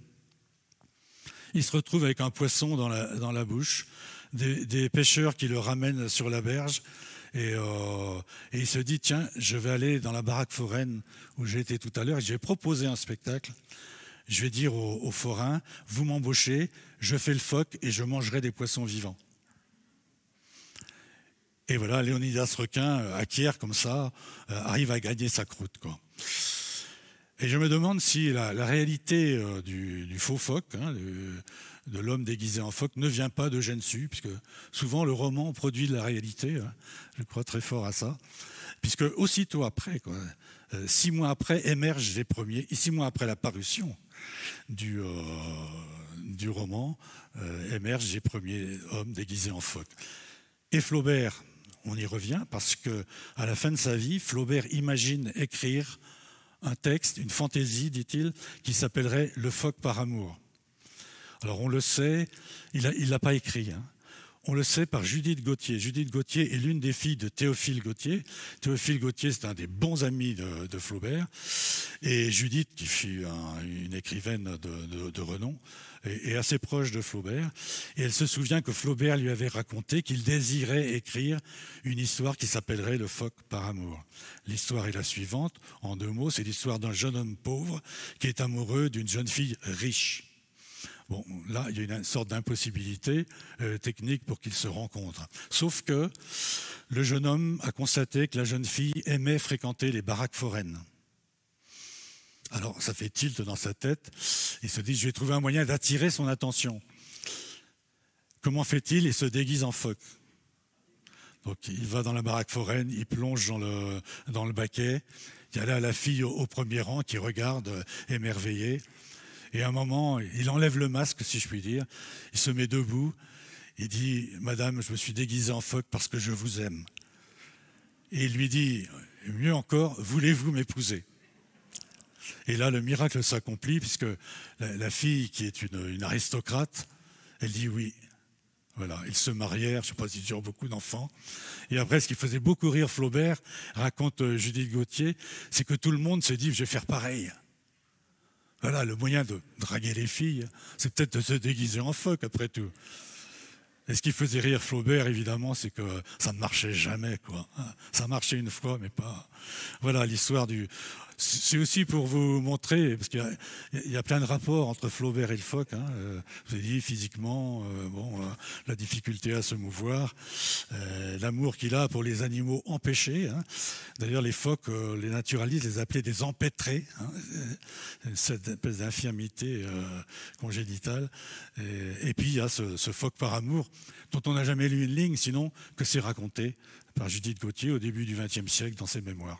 il se retrouve avec un poisson dans la, bouche, des, pêcheurs qui le ramènent sur la berge. Euh, et, il se dit, tiens, je vais aller dans la baraque foraine où j'ai été tout à l'heure et je vais proposer un spectacle. Je vais dire aux, forains, vous m'embauchez, je fais le phoque et je mangerai des poissons vivants. Et voilà, Léonidas Requin euh, acquiert comme ça, euh, arrive à gagner sa croûte. Quoi. Et je me demande si la, réalité euh, du, faux phoque, hein, de l'homme déguisé en phoque, ne vient pas de Gensu, puisque souvent le roman produit de la réalité. Hein. je crois très fort à ça. Puisque aussitôt après, euh, six mois après, émergent les premiers, six mois après la parution du, euh, du roman, émergent les premiers hommes déguisés en phoque. Et Flaubert, on y revient, parce que à la fin de sa vie, Flaubert imagine écrire un texte, une fantaisie, dit-il, qui s'appellerait Le phoque par amour. Alors on le sait, il ne l'a pas écrit. Hein on le sait par Judith Gauthier. Judith Gauthier est l'une des filles de Théophile Gauthier. Théophile Gauthier, c'est un des bons amis de, Flaubert. Et Judith, qui fut une écrivaine de, renom, est, est, assez proche de Flaubert. Et elle se souvient que Flaubert lui avait raconté qu'il désirait écrire une histoire qui s'appellerait Le phoque par amour. L'histoire est la suivante, en deux mots, c'est l'histoire d'un jeune homme pauvre qui est amoureux d'une jeune fille riche. Bon, là, il y a une sorte d'impossibilité euh, technique pour qu'ils se rencontrent. Sauf que le jeune homme a constaté que la jeune fille aimait fréquenter les baraques foraines. Alors, ça fait tilt dans sa tête. Il se dit, je vais trouver un moyen d'attirer son attention. Comment fait-il Il se déguise en phoque. Donc, il va dans la baraque foraine, il plonge dans le, baquet. Il y a là la fille au premier rang qui regarde, euh, émerveillée. Et à un moment, il enlève le masque, si je puis dire. Il se met debout. Il dit, Madame, je me suis déguisé en phoque parce que je vous aime. Et il lui dit, mieux encore, voulez-vous m'épouser Et là, le miracle s'accomplit, puisque la, fille, qui est une, aristocrate, elle dit oui. Voilà, ils se marièrent, je ne sais pas s'ils eurent beaucoup d'enfants. Et après, ce qui faisait beaucoup rire Flaubert, raconte euh, Judith Gauthier, c'est que tout le monde se dit, je vais faire pareil. Voilà, le moyen de draguer les filles, c'est peut-être de se déguiser en phoque, après tout. Et ce qui faisait rire Flaubert, évidemment, c'est que ça ne marchait jamais, quoi. Ça marchait une fois, mais pas. Voilà l'histoire du, c'est aussi pour vous montrer, parce qu'il y, a plein de rapports entre Flaubert et le phoque. Hein. Euh, vous avez dit physiquement, euh, bon, euh, la difficulté à se mouvoir, l'amour qu'il a pour les animaux empêchés. Hein. D'ailleurs, les phoques, les naturalistes les appelaient des empêtrés, hein. cette espèce d'infirmité congénitale. Et, puis, il y a ce, ce phoque par amour, dont on n'a jamais lu une ligne, sinon que c'est raconté par Judith Gauthier au début du XXe siècle dans ses mémoires.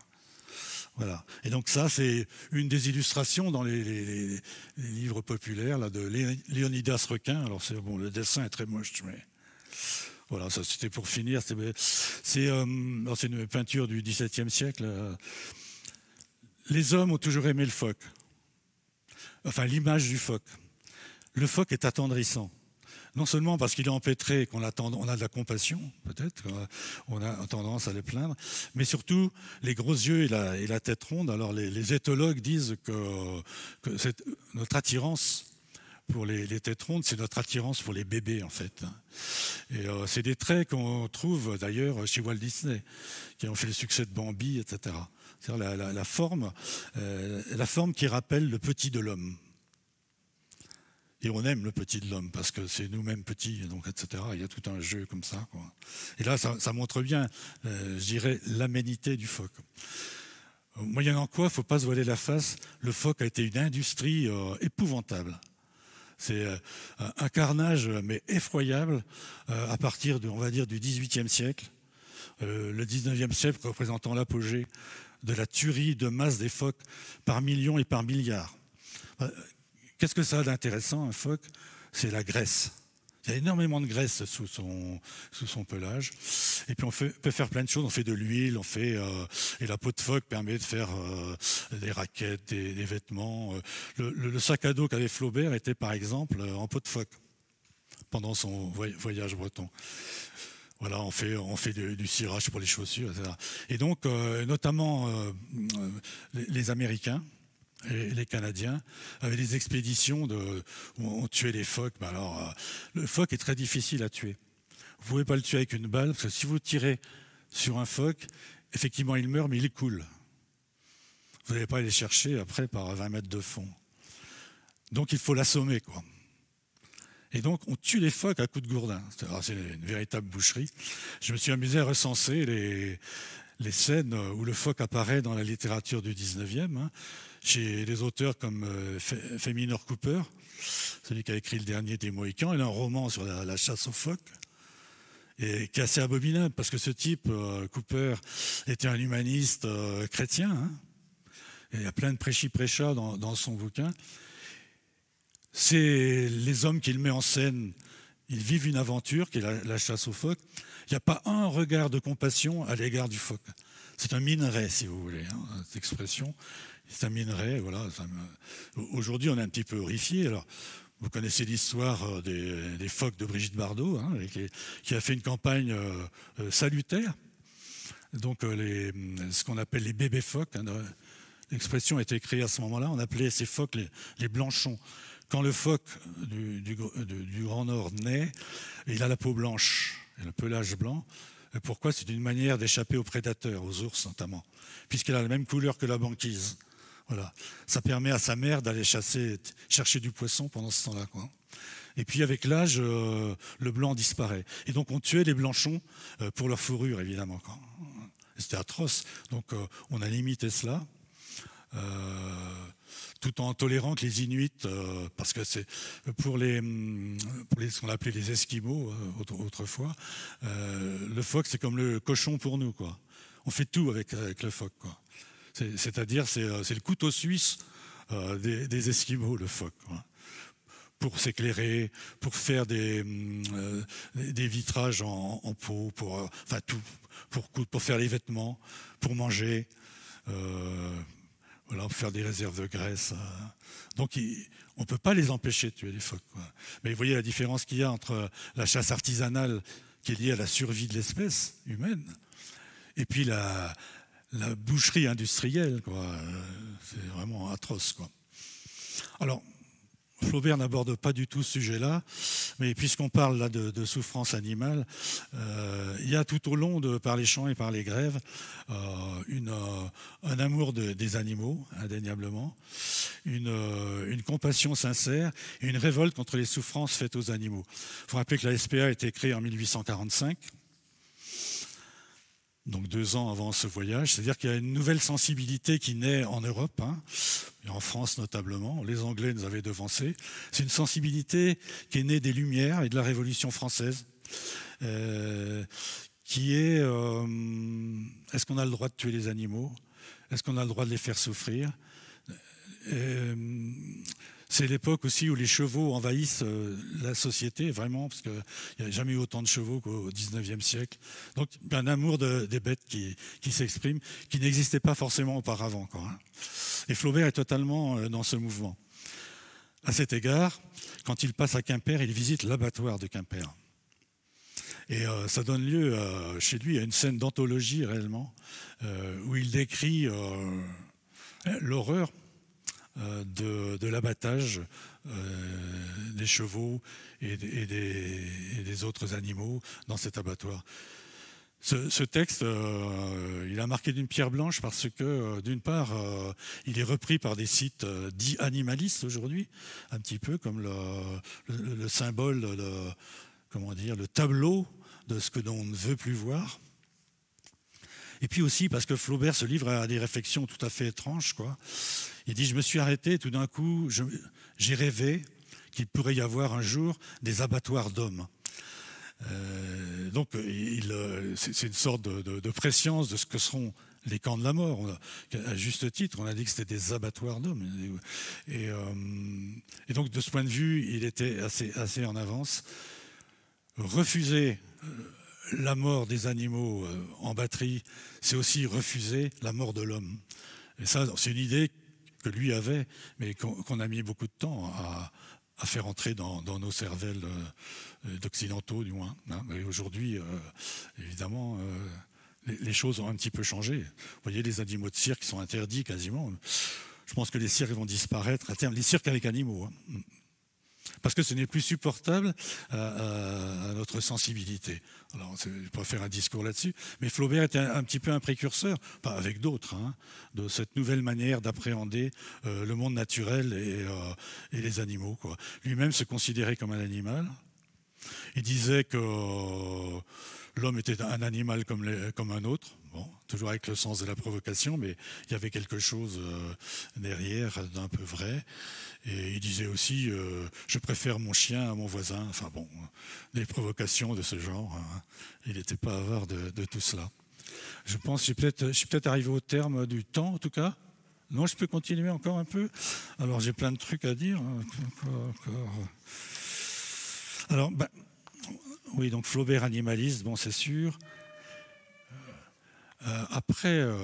Voilà. Et donc ça, c'est une des illustrations dans les, livres populaires là, de Léonidas Requin. Alors c'est bon, le dessin est très moche, mais voilà, ça c'était pour finir. C'est euh, une peinture du XVIIe siècle. Euh, les hommes ont toujours aimé le phoque. Enfin, l'image du phoque. Le phoque est attendrissant non seulement parce qu'il est empêtré et qu'on a, on a de la compassion, peut-être, euh, on a tendance à les plaindre, mais surtout les gros yeux et la, tête ronde. Alors les, éthologues disent que, notre attirance pour les, têtes rondes, c'est notre attirance pour les bébés en fait. Et euh, c'est des traits qu'on trouve d'ailleurs chez Walt Disney, qui ont fait le succès de Bambi, etc. C'est-à-dire la, euh, la forme qui rappelle le petit de l'homme. Et on aime le petit de l'homme parce que c'est nous-mêmes petits, donc, etc. Il y a tout un jeu comme ça. Et là, ça, montre bien, euh, je dirais, l'aménité du phoque. Moyennant quoi, il ne faut pas se voiler la face, le phoque a été une industrie euh, épouvantable. C'est euh, un carnage, mais effroyable, à partir, de, on va dire, du XVIIIe siècle. le 19e siècle représentant l'apogée de la tuerie de masse des phoques par millions et par milliards Qu'est-ce que ça a d'intéressant, un phoque C'est la graisse. Il y a énormément de graisse sous son, sous son pelage. Et puis on peut faire plein de choses. On fait de l'huile, on fait euh, et la peau de phoque permet de faire euh, des raquettes, des, vêtements. Euh. Le, sac à dos qu'avait Flaubert était par exemple en peau de phoque pendant son voyage breton. Voilà, on fait, on fait du, cirage pour les chaussures, etc. Et donc, notamment les Américains, les Canadiens avaient des expéditions où on tuait les phoques. alors, euh, le phoque est très difficile à tuer. Vous pouvez pas le tuer avec une balle, parce que si vous tirez sur un phoque, effectivement, il meurt, mais il coule. Vous n'allez pas aller chercher après par 20 mètres de fond. Donc, il faut l'assommer, quoi. Et donc, on tue les phoques à coups de gourdin. C'est une véritable boucherie. Je me suis amusé à recenser les, les scènes où le phoque apparaît dans la littérature du 19e chez des auteurs comme euh, Feminor Cooper, celui qui a écrit le dernier des Mohicans. il a un roman sur la, chasse aux phoques et qui est assez abominable parce que ce type, euh, Cooper, était un humaniste euh, chrétien. Hein. il y a plein de prêchis-prêchats dans, son bouquin. C'est les hommes qu'il met en scène. Ils vivent une aventure qui est la, chasse aux phoques. Il n'y a pas un regard de compassion à l'égard du phoque. C'est un minerai, si vous voulez, hein, cette expression ça minerait. Voilà, Aujourd'hui, on est un petit peu horrifié. Alors, vous connaissez l'histoire euh, des, phoques de Brigitte Bardot, hein, qui, a fait une campagne euh, euh, salutaire. Donc, ce qu'on appelle les bébés phoques, hein, l'expression a été créée à ce moment-là. On appelait ces phoques les, blanchons. Quand le phoque du, Grand Nord naît, il a la peau blanche et le pelage blanc. pourquoi C'est une manière d'échapper aux prédateurs, aux ours notamment, puisqu'il a la même couleur que la banquise. Voilà. Ça permet à sa mère d'aller chasser, chercher du poisson pendant ce temps-là. Et puis avec l'âge, euh, le blanc disparaît. Et donc on tuait les blanchons euh, pour leur fourrure, évidemment. C'était atroce. Donc euh, on a limité cela. tout en tolérant que les Inuits, parce que c'est pour les, hum, pour les, ce qu'on appelait les Esquimaux autrefois, le phoque c'est comme le cochon pour nous, On fait tout avec, le phoque, c'est-à-dire, euh, c'est le couteau suisse euh, des, Esquimaux, le phoque. pour s'éclairer, pour faire des, euh, vitrages en, peau, pour, faire les vêtements, pour manger, pour faire des réserves de graisse. Donc on ne peut pas les empêcher de tuer les phoques. Mais vous voyez la différence qu'il y a entre la chasse artisanale qui est liée à la survie de l'espèce humaine et puis la, la boucherie industrielle, quoi. Euh, c'est vraiment atroce, quoi. Alors, Flaubert n'aborde pas du tout ce sujet-là, mais puisqu'on parle là de, souffrance animale, euh, il y a tout au long, de, par les champs et par les grèves, euh, une, un amour des animaux, indéniablement, une, une, compassion sincère et une révolte contre les souffrances faites aux animaux. Il faut rappeler que la SPA a été créée en 1845 donc deux ans avant ce voyage. C'est-à-dire qu'il y a une nouvelle sensibilité qui naît en Europe, hein, et en France notamment. Les Anglais nous avaient devancés. C'est une sensibilité qui est née des Lumières et de la Révolution française, euh, qui est euh, est-ce qu'on a le droit de tuer les animaux Est-ce qu'on a le droit de les faire souffrir euh, c'est l'époque aussi où les chevaux envahissent euh, la société, vraiment, parce qu'il n'y a jamais eu autant de chevaux qu'au XIXe siècle. Donc, un amour des bêtes qui, qui s'exprime, qui n'existait pas forcément auparavant. Hein. Et Flaubert est totalement euh, dans ce mouvement. À cet égard, quand il passe à Quimper, il visite l'abattoir de Quimper. Et euh, ça donne lieu chez lui à une scène d'anthologie réellement, où il décrit l'horreur euh, de, l'abattage euh, des chevaux et, des, autres animaux dans cet abattoir. Ce, texte, euh, il a marqué d'une pierre blanche parce que, d'une part, il est repris par des sites dits animalistes aujourd'hui, un petit peu comme le, symbole, comment dire, le tableau de ce que l'on ne veut plus voir. Et puis aussi parce que Flaubert se livre à des réflexions tout à fait étranges. Il dit, je me suis arrêté, tout d'un coup, j'ai rêvé qu'il pourrait y avoir un jour des abattoirs d'hommes. Euh, donc euh, c'est une sorte de, préscience de ce que seront les camps de la mort. à juste titre, on a dit que c'était des abattoirs d'hommes. Euh, et, donc, de ce point de vue, il était assez, assez en avance. Refuser la mort des animaux euh, en batterie, c'est aussi refuser la mort de l'homme. Et ça, c'est une idée que lui avait, mais qu'on a mis beaucoup de temps à, faire entrer dans, nos cervelles euh, d'occidentaux, du moins. Hein. aujourd'hui, euh, évidemment, les, choses ont un petit peu changé. Vous voyez, les animaux de cirque sont interdits quasiment. Je pense que les cirques vont disparaître à terme. Les cirques avec animaux. Hein parce que ce n'est plus supportable euh, euh, à, notre sensibilité. Alors, je ne vais pas faire un discours là-dessus, mais Flaubert était un, petit peu un précurseur, pas avec d'autres, hein, de cette nouvelle manière d'appréhender euh, le monde naturel et, les animaux. Lui-même se considérait comme un animal. Il disait que... L'homme était un animal comme, un autre, bon, toujours avec le sens de la provocation, mais il y avait quelque chose euh, derrière d'un peu vrai. Et il disait aussi, euh, je préfère mon chien à mon voisin. Enfin bon, des provocations de ce genre. Hein. Il n'était pas avare de, tout cela. Je pense que je suis peut-être arrivé au terme du temps, en tout cas. Non, je peux continuer encore un peu. Alors j'ai plein de trucs à dire. Hein. Alors, ben, oui, donc Flaubert animaliste, bon, c'est sûr. Euh, après, euh,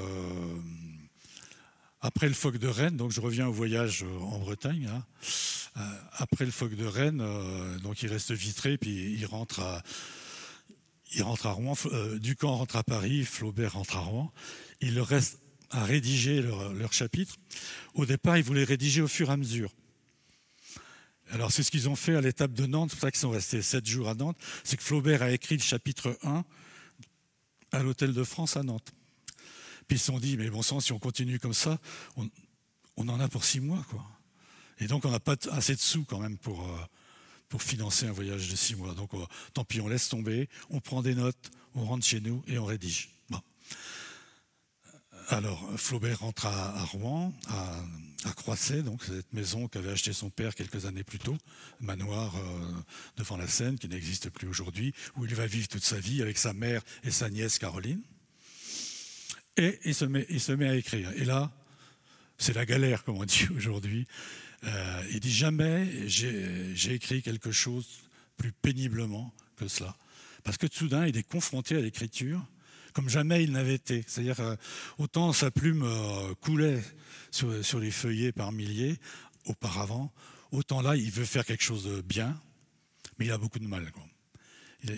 après le phoque de Rennes, donc je reviens au voyage euh, en Bretagne. Hein. après le phoque de Rennes, donc il reste vitré, puis il rentre à, il rentre à Rouen. Ducamp rentre à Paris, Flaubert rentre à Rouen. Il reste à rédiger leur, leur chapitre. Au départ, ils voulaient rédiger au fur et à mesure. Alors c'est ce qu'ils ont fait à l'étape de Nantes, c'est pour ça qu'ils sont restés sept jours à Nantes, c'est que Flaubert a écrit le chapitre 1 à l'Hôtel de France à Nantes. Puis ils se sont dit, mais bon sang, si on continue comme ça, on, en a pour six mois. quoi. Et donc on n'a pas assez de sous quand même pour, euh, pour financer un voyage de six mois. Donc euh, tant pis, on laisse tomber, on prend des notes, on rentre chez nous et on rédige. Bon. Alors Flaubert rentre à, à Rouen, à à Croisset, donc cette maison qu'avait acheté son père quelques années plus tôt, manoir euh, devant la Seine, qui n'existe plus aujourd'hui, où il va vivre toute sa vie avec sa mère et sa nièce Caroline. Et il se met, il se met à écrire. Et là, c'est la galère, comme on dit aujourd'hui. Euh, il dit jamais j'ai écrit quelque chose plus péniblement que cela. Parce que soudain, il est confronté à l'écriture comme jamais il n'avait été. C'est-à-dire, euh, autant sa plume euh, coulait sur, les feuillets par milliers auparavant, autant là, il veut faire quelque chose de bien, mais il a beaucoup de mal.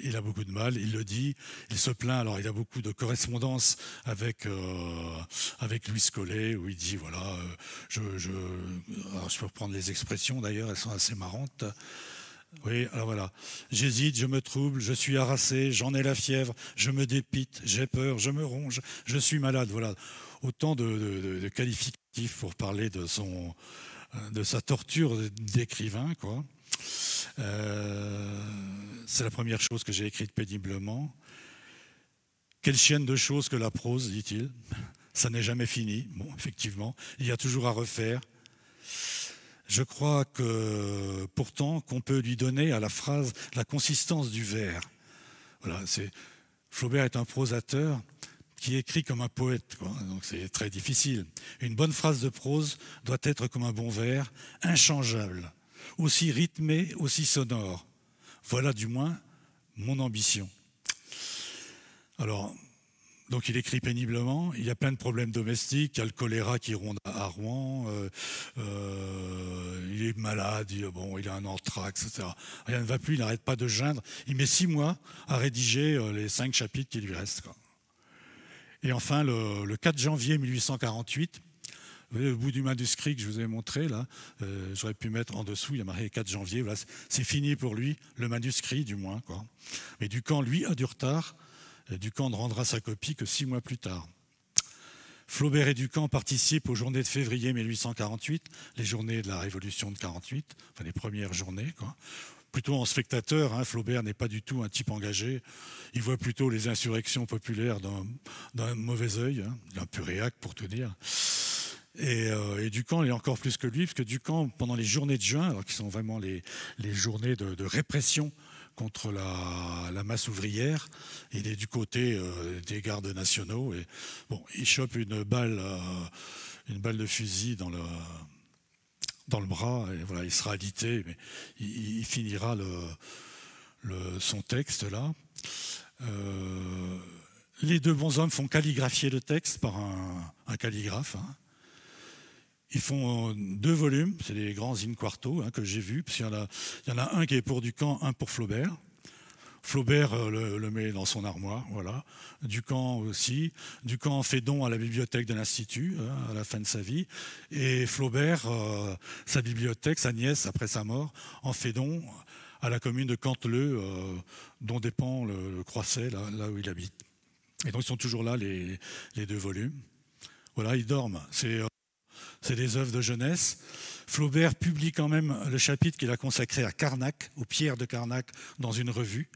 Il, a beaucoup de mal, il le dit, il se plaint. Alors, il a beaucoup de correspondances avec, euh, avec Louis Collet, où il dit voilà, je, je peux reprendre les expressions d'ailleurs, elles sont assez marrantes. Oui, alors voilà. J'hésite, je me trouble, je suis harassé, j'en ai la fièvre, je me dépite, j'ai peur, je me ronge, je suis malade. Voilà. Autant de, qualificatifs pour parler de, son, euh, de sa torture d'écrivain, quoi. Euh, c'est la première chose que j'ai écrite péniblement. Quelle chienne de choses que la prose, dit-il. Ça n'est jamais fini. Bon, effectivement, il y a toujours à refaire je crois que pourtant qu'on peut lui donner à la phrase la consistance du vers. Voilà, c'est Flaubert est un prosateur qui écrit comme un poète, donc c'est très difficile. Une bonne phrase de prose doit être comme un bon vers, inchangeable, aussi rythmé, aussi sonore. Voilà du moins mon ambition. Alors, donc il écrit péniblement, il y a plein de problèmes domestiques, il y a le choléra qui ronde à Rouen, euh, euh, il est malade, il, bon, il a un anthrax, etc. Rien ne va plus, il n'arrête pas de geindre. Il met six mois à rédiger euh, les cinq chapitres qui lui restent. Et enfin, le, 4 janvier 1848, vous voyez, le bout du manuscrit que je vous ai montré, là, j'aurais pu mettre en dessous, il y a marqué 4 janvier, voilà, c'est fini pour lui, le manuscrit du moins. Quoi. Mais Ducamp, lui, a du retard, euh, Ducamp ne rendra sa copie que six mois plus tard. Flaubert et Ducamp participent aux journées de février 1848, les journées de la Révolution de 48, enfin les premières journées, plutôt en spectateur. Hein, Flaubert n'est pas du tout un type engagé. Il voit plutôt les insurrections populaires d'un mauvais œil, hein, d'un puréac pour tout dire. Et, euh, Ducamp, est encore plus que lui, parce que Ducamp, pendant les journées de juin, qui sont vraiment les, journées de répression contre la, masse ouvrière. Il est du côté euh, des gardes nationaux. Et, bon, il chope une balle, euh, une balle de fusil dans le, dans le bras. Et voilà, il sera alité, mais il, finira le, le, son texte là. Euh, les deux bons hommes font calligraphier le texte par un, calligraphe. Hein. Ils font euh, deux volumes, c'est les grands in quarto hein, que j'ai vus, Il y, en a un qui est pour Ducamp, un pour Flaubert. Flaubert euh, le, met dans son armoire, voilà. Ducamp aussi. Ducamp fait don à la bibliothèque de l'Institut hein, à la fin de sa vie. Et Flaubert, euh, sa bibliothèque, sa nièce, après sa mort, en fait don à la commune de Canteleu, dont dépend le, Croisset, là, où il habite. Et donc ils sont toujours là, les, les deux volumes. Voilà, ils dorment. C'est c'est des œuvres de jeunesse. Flaubert publie quand même le chapitre qu'il a consacré à Carnac, aux pierres de Carnac, dans une revue.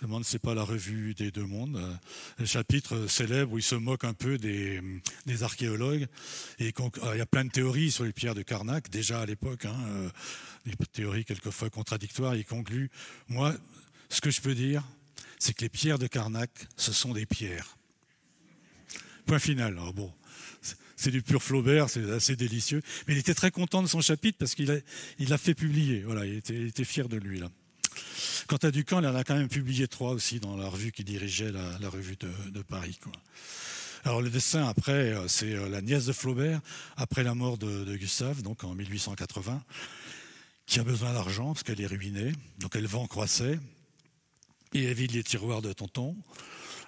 Je monde, demande pas la revue des deux mondes. Euh, le chapitre célèbre où il se moque un peu des, euh, archéologues. Et euh, il y a plein de théories sur les pierres de Carnac, déjà à l'époque, hein, des théories quelquefois contradictoires. Il conclut Moi, ce que je peux dire, c'est que les pierres de Carnac, ce sont des pierres. Point final. Alors bon, c'est du pur Flaubert, c'est assez délicieux. Mais il était très content de son chapitre parce qu'il l'a fait publier. Voilà, il était, fier de lui. Là. Quant à Ducamp, il en a quand même publié trois aussi dans la revue qui dirigeait la, revue de, Paris. Alors le dessin, après, euh, c'est euh, la nièce de Flaubert, après la mort de, Gustave, donc en 1880, qui a besoin d'argent parce qu'elle est ruinée. Donc elle vend Croisset et elle vide les tiroirs de Tonton.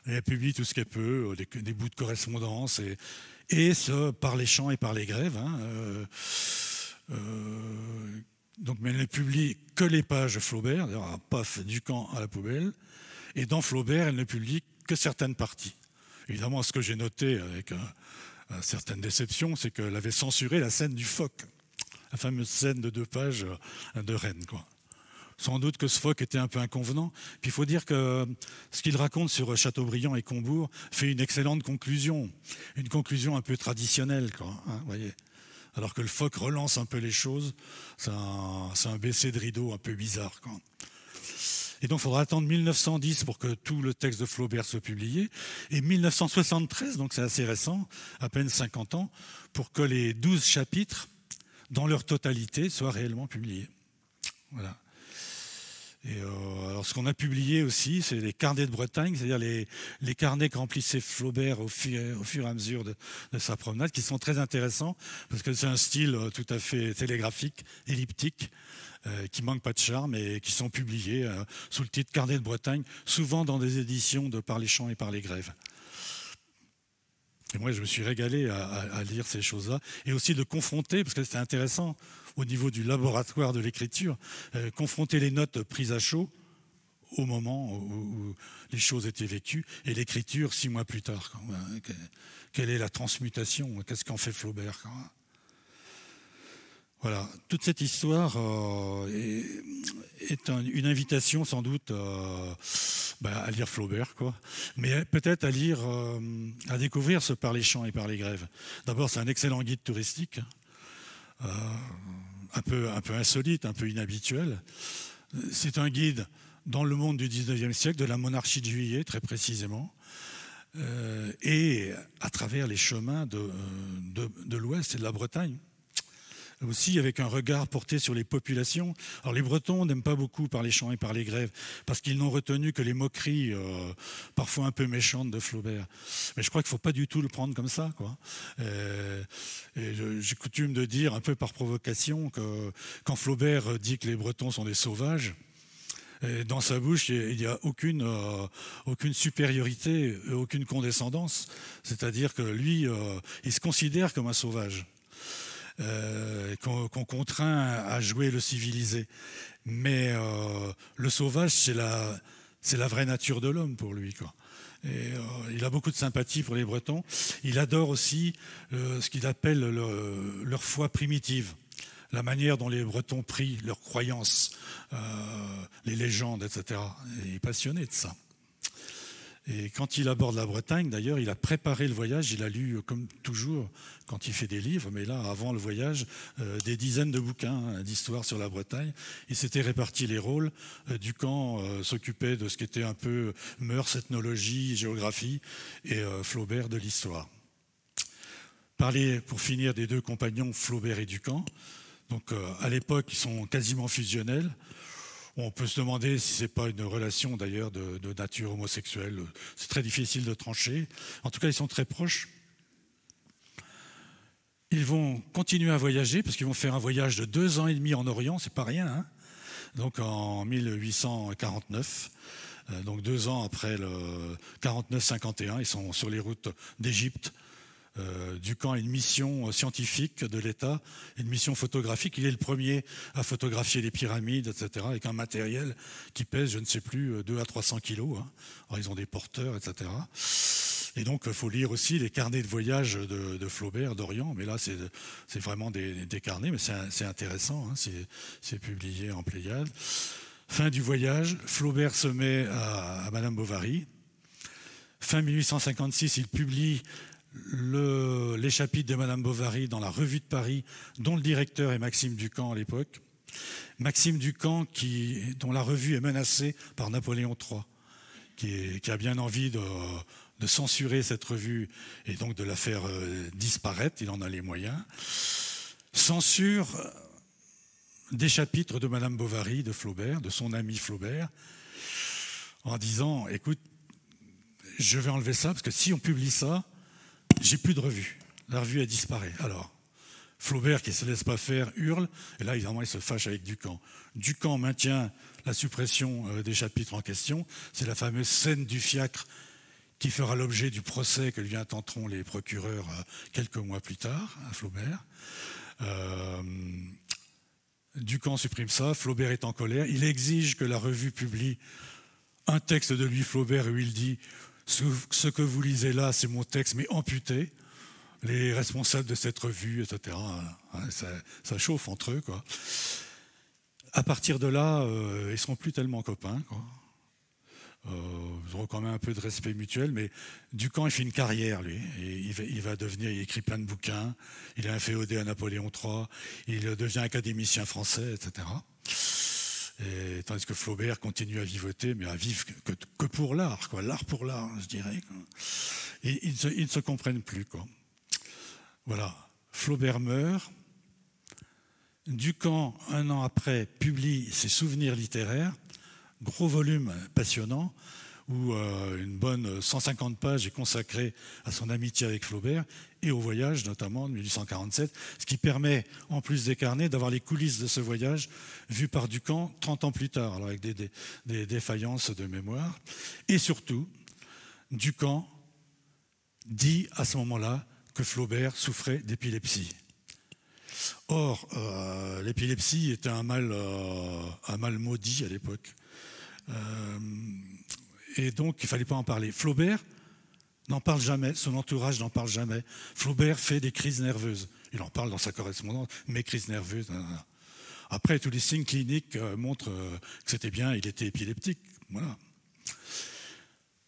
elle publie tout ce qu'elle peut, euh, des, des bouts de correspondance et, et ce, par les champs et par les grèves. Hein, euh, euh, donc, mais elle ne publie que les pages Flaubert, d'ailleurs, paf, du camp à la poubelle. Et dans Flaubert, elle ne publie que certaines parties. Évidemment, ce que j'ai noté avec euh, certaines déceptions, déception, c'est qu'elle avait censuré la scène du phoque, la fameuse scène de deux pages de Rennes. Quoi. Sans doute que ce phoque était un peu inconvenant. Puis il faut dire que ce qu'il raconte sur Chateaubriand et Combourg fait une excellente conclusion, une conclusion un peu traditionnelle, quand hein, voyez. Alors que le phoque relance un peu les choses, c'est un, baissé baisser de rideau un peu bizarre. quand. Et donc, il faudra attendre 1910 pour que tout le texte de Flaubert soit publié, et 1973, donc c'est assez récent, à peine 50 ans, pour que les 12 chapitres, dans leur totalité, soient réellement publiés. Voilà. Euh, alors, ce qu'on a publié aussi, c'est les carnets de Bretagne, c'est-à-dire les, carnets que Flaubert au fur, et à mesure de, sa promenade, qui sont très intéressants parce que c'est un style euh, tout à fait télégraphique, elliptique, euh, qui manque pas de charme et qui sont publiés sous le titre Carnets de Bretagne, souvent dans des éditions de Par les champs et par les grèves. Et moi, je me suis régalé à lire ces choses-là et aussi de confronter, parce que c'était intéressant au niveau du laboratoire de l'écriture, euh, confronter les notes prises à chaud au moment où, les choses étaient vécues et l'écriture six mois plus tard. Euh, quelle est la transmutation Qu'est-ce qu'en fait Flaubert hein. voilà, toute cette histoire euh, est, une invitation sans doute bah, à lire Flaubert, quoi. mais peut-être à lire, à découvrir ce Par les champs et par les grèves. D'abord, c'est un excellent guide touristique un peu, insolite, un peu inhabituel. C'est un guide dans le monde du 19e siècle, de la monarchie de juillet très précisément, euh, et à travers les chemins de euh, l'Ouest et de la Bretagne aussi avec un regard porté sur les populations. Alors les Bretons n'aiment pas beaucoup par les champs et par les grèves, parce qu'ils n'ont retenu que les moqueries, euh, parfois un peu méchantes, de Flaubert. Mais je crois qu'il ne faut pas du tout le prendre comme ça. Euh, j'ai coutume de dire, un peu par provocation, que quand Flaubert dit que les Bretons sont des sauvages, euh, dans sa bouche, il n'y a aucune, supériorité, aucune condescendance. C'est-à-dire que lui, il se considère comme un sauvage. Euh, qu'on contraint à jouer le civilisé. Mais euh, le sauvage, c'est la, la vraie nature de l'homme pour lui. Quoi. Et, euh, il a beaucoup de sympathie pour les Bretons. Il adore aussi ce qu'il appelle leur foi primitive la manière dont les Bretons prient, leurs croyances, les légendes, etc. Il est passionné de ça. Et quand il aborde la Bretagne, d'ailleurs, il a préparé le voyage, il a lu, euh, comme toujours, quand il fait des livres, mais là, avant le voyage, euh, des dizaines de bouquins hein, d'histoire sur la Bretagne. Il s'était réparti les rôles. Euh, Ducamp s'occupait de ce qui était un peu mœurs, ethnologie, géographie, et Flaubert de l'histoire. Parler, pour finir, des deux compagnons, Flaubert et Ducamp. Donc, à l'époque, ils sont quasiment fusionnels. On peut se demander si ce n'est pas une relation d'ailleurs de, nature homosexuelle. C'est très difficile de trancher. En tout cas, ils sont très proches. Ils vont continuer à voyager parce qu'ils vont faire un voyage de deux ans et demi en Orient, c'est pas rien. Hein. donc en 1849, euh, donc deux ans après le 49-51, ils sont sur les routes d'Égypte, euh, du camp une mission euh, scientifique de l'État, une mission photographique. Il est le premier à photographier les pyramides, etc., avec un matériel qui pèse, je ne sais plus, 2 euh, à 300 kilos. Hein. Alors, ils ont des porteurs, etc. Et donc, il faut lire aussi les carnets de voyage de, Flaubert, d'Orient. Mais là, c'est vraiment des, carnets, mais c'est intéressant. Hein. C'est publié en Pléiade. Fin du voyage, Flaubert se met à, à Madame Bovary. Fin 1856, il publie le, les chapitres de Madame Bovary dans la Revue de Paris, dont le directeur est Maxime Ducamp à l'époque. Maxime Ducamp, qui, dont la revue est menacée par Napoléon III, qui, a bien envie de, de, censurer cette revue et donc de la faire euh, disparaître, il en a les moyens. Censure euh, des chapitres de Madame Bovary, de Flaubert, de son ami Flaubert, en disant, écoute, je vais enlever ça, parce que si on publie ça, j'ai plus de revue. La revue a disparu. Alors, Flaubert, qui ne se laisse pas faire, hurle. Et là, évidemment, il se fâche avec Ducamp. Ducamp maintient la suppression euh, des chapitres en question. C'est la fameuse scène du fiacre qui fera l'objet du procès que lui intenteront les procureurs euh, quelques mois plus tard, à Flaubert. Euh, Ducamp supprime ça, Flaubert est en colère, il exige que la revue publie un texte de lui, Flaubert, où il dit ce que vous lisez là, c'est mon texte, mais amputé. Les responsables de cette revue, etc. Hein, ça, chauffe entre eux. Quoi. À partir de là, euh, ils ne seront plus tellement copains. Quoi. Euh, ils auront quand même un peu de respect mutuel, mais Ducamp, il fait une carrière, lui. il, va, devenir, il écrit plein de bouquins, il a un féodé à Napoléon III, il devient académicien français, etc tandis que Flaubert continue à vivoter, mais à vivre que, pour l'art, quoi, l'art pour l'art, je dirais. Et ils, ne se comprennent plus. Quoi. Voilà, Flaubert meurt. Ducamp, un an après, publie ses souvenirs littéraires, gros volume passionnant, où euh, une bonne 150 pages est consacrée à son amitié avec Flaubert, et au voyage, notamment de 1847, ce qui permet, en plus des carnets, d'avoir les coulisses de ce voyage vu par Ducamp 30 ans plus tard, alors avec des, défaillances de mémoire. Et surtout, Ducamp dit à ce moment-là que Flaubert souffrait d'épilepsie. Or, euh, l'épilepsie était euh, un mal, maudit à l'époque. Euh, et donc, il ne fallait pas en parler. Flaubert n'en parle jamais, son entourage n'en parle jamais. Flaubert fait des crises nerveuses. Il en parle dans sa correspondance, mais crises nerveuses. Après, tous les signes cliniques euh, montrent euh, que c'était bien, il était épileptique. Voilà.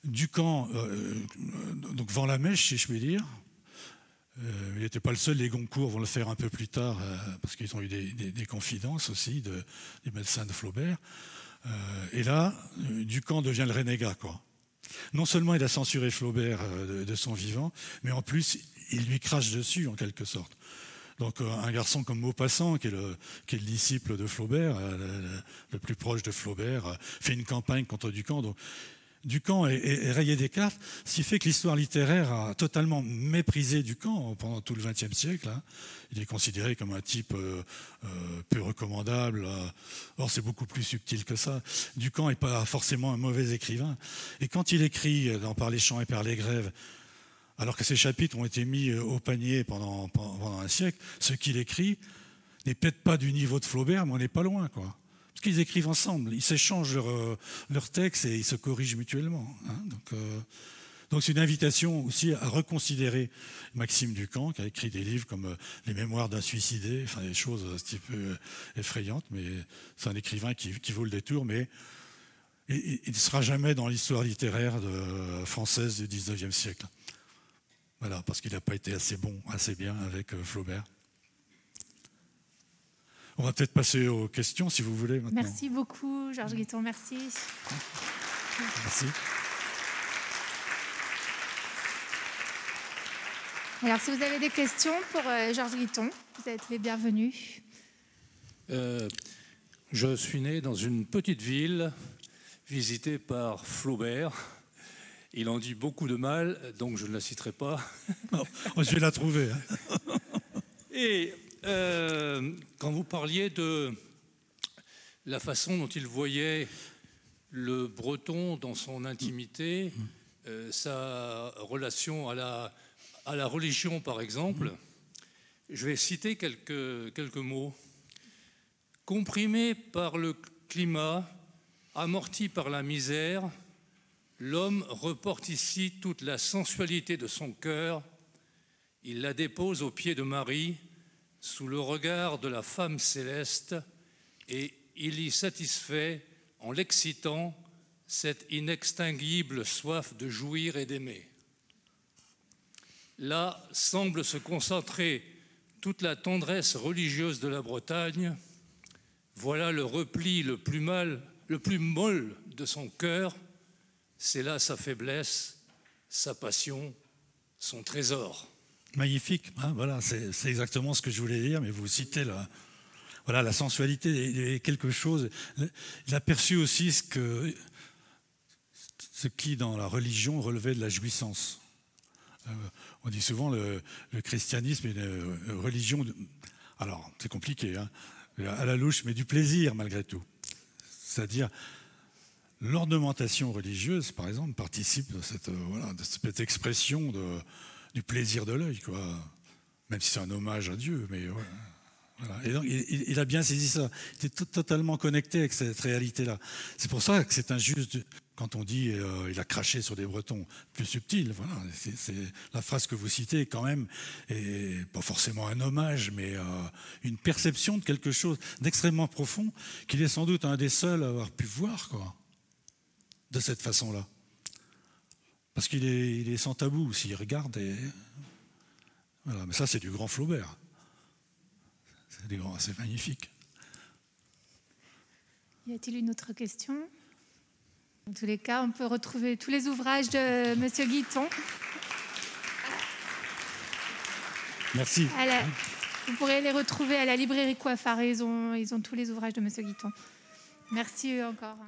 Ducamp, euh, donc vend la mèche, si je puis dire. il n'était pas le seul, les Goncourt vont le faire un peu plus tard, parce qu'ils ont eu des, confidences aussi des médecins de Flaubert. et là, Ducamp devient le renégat, quoi non seulement il a censuré Flaubert euh, de, son vivant, mais en plus il lui crache dessus en quelque sorte. Donc euh, un garçon comme Maupassant, qui est le, disciple de Flaubert, euh, le, plus proche de Flaubert, fait une campagne contre Ducamp. Ducamp est, rayé des cartes, ce qui fait que l'histoire littéraire a totalement méprisé Camp pendant tout le XXe siècle. Hein. Il est considéré comme un type euh, euh, peu recommandable. Euh. Or, c'est beaucoup plus subtil que ça. Ducamp n'est pas forcément un mauvais écrivain. Et quand il écrit dans Par les champs et par les grèves, alors que ses chapitres ont été mis au panier pendant, pendant un siècle, ce qu'il écrit n'est peut-être pas du niveau de Flaubert, mais on n'est pas loin, quoi parce qu'ils écrivent ensemble, ils s'échangent leurs euh, textes et ils se corrigent mutuellement. Hein. Euh, donc, c'est une invitation aussi à reconsidérer Maxime Ducamp, qui a écrit des livres comme euh, Les Mémoires d'un suicidé, enfin des choses un petit peu effrayantes, mais c'est un écrivain qui, vaut le détour, mais il ne sera jamais dans l'histoire littéraire française du 19e siècle. Voilà, parce qu'il n'a pas été assez bon, assez bien avec Flaubert. On va peut-être passer aux questions si vous voulez maintenant. Merci beaucoup, Georges Guiton, merci. Merci. Alors, si vous avez des questions pour euh, Georges Guiton, vous êtes les bienvenus. Euh, je suis né dans une petite ville visitée par Flaubert. Il en dit beaucoup de mal, donc je ne la citerai pas. On oh, je vais la trouver. Hein. Et euh, quand vous parliez de la façon dont il voyait le breton dans son intimité, euh, sa relation à la, à la religion par exemple, je vais citer quelques, quelques mots. Comprimé par le climat, amorti par la misère, l'homme reporte ici toute la sensualité de son cœur, il la dépose aux pieds de Marie, sous le regard de la femme céleste et il y satisfait, en l'excitant, cette inextinguible soif de jouir et d'aimer. Là semble se concentrer toute la tendresse religieuse de la Bretagne. Voilà le repli le plus mal, le plus molle de son cœur. C'est là sa faiblesse, sa passion, son trésor. Magnifique, hein, voilà, c'est exactement ce que je voulais dire, mais vous citez la, voilà, la sensualité quelque chose. Il a perçu aussi ce, que, ce qui, dans la religion, relevait de la jouissance. Euh, on dit souvent le, le christianisme est une religion. alors, c'est compliqué, hein, à la louche, mais du plaisir malgré tout. C'est-à-dire, l'ornementation religieuse, par exemple, participe de cette, euh, de cette expression de du plaisir de l'œil, quoi. Même si c'est un hommage à Dieu, mais Et donc, il, a bien saisi ça. Il était totalement connecté avec cette réalité-là. C'est pour ça que c'est injuste quand on dit euh, il a craché sur des Bretons. Plus subtil, voilà. C'est la phrase que vous citez, quand même, et pas forcément un hommage, mais euh, une perception de quelque chose d'extrêmement profond qu'il est sans doute un des seuls à avoir pu voir, quoi, de cette façon-là. Parce qu'il est, sans tabou, s'il regarde. Voilà, mais ça, c'est du grand Flaubert. C'est magnifique. Y a-t-il une autre question Dans tous les cas, on peut retrouver tous les ouvrages de M. Guiton. Merci. vous pourrez les retrouver à la librairie Coiffard. Ils ont, ils ont tous les ouvrages de M. Guiton. Merci encore.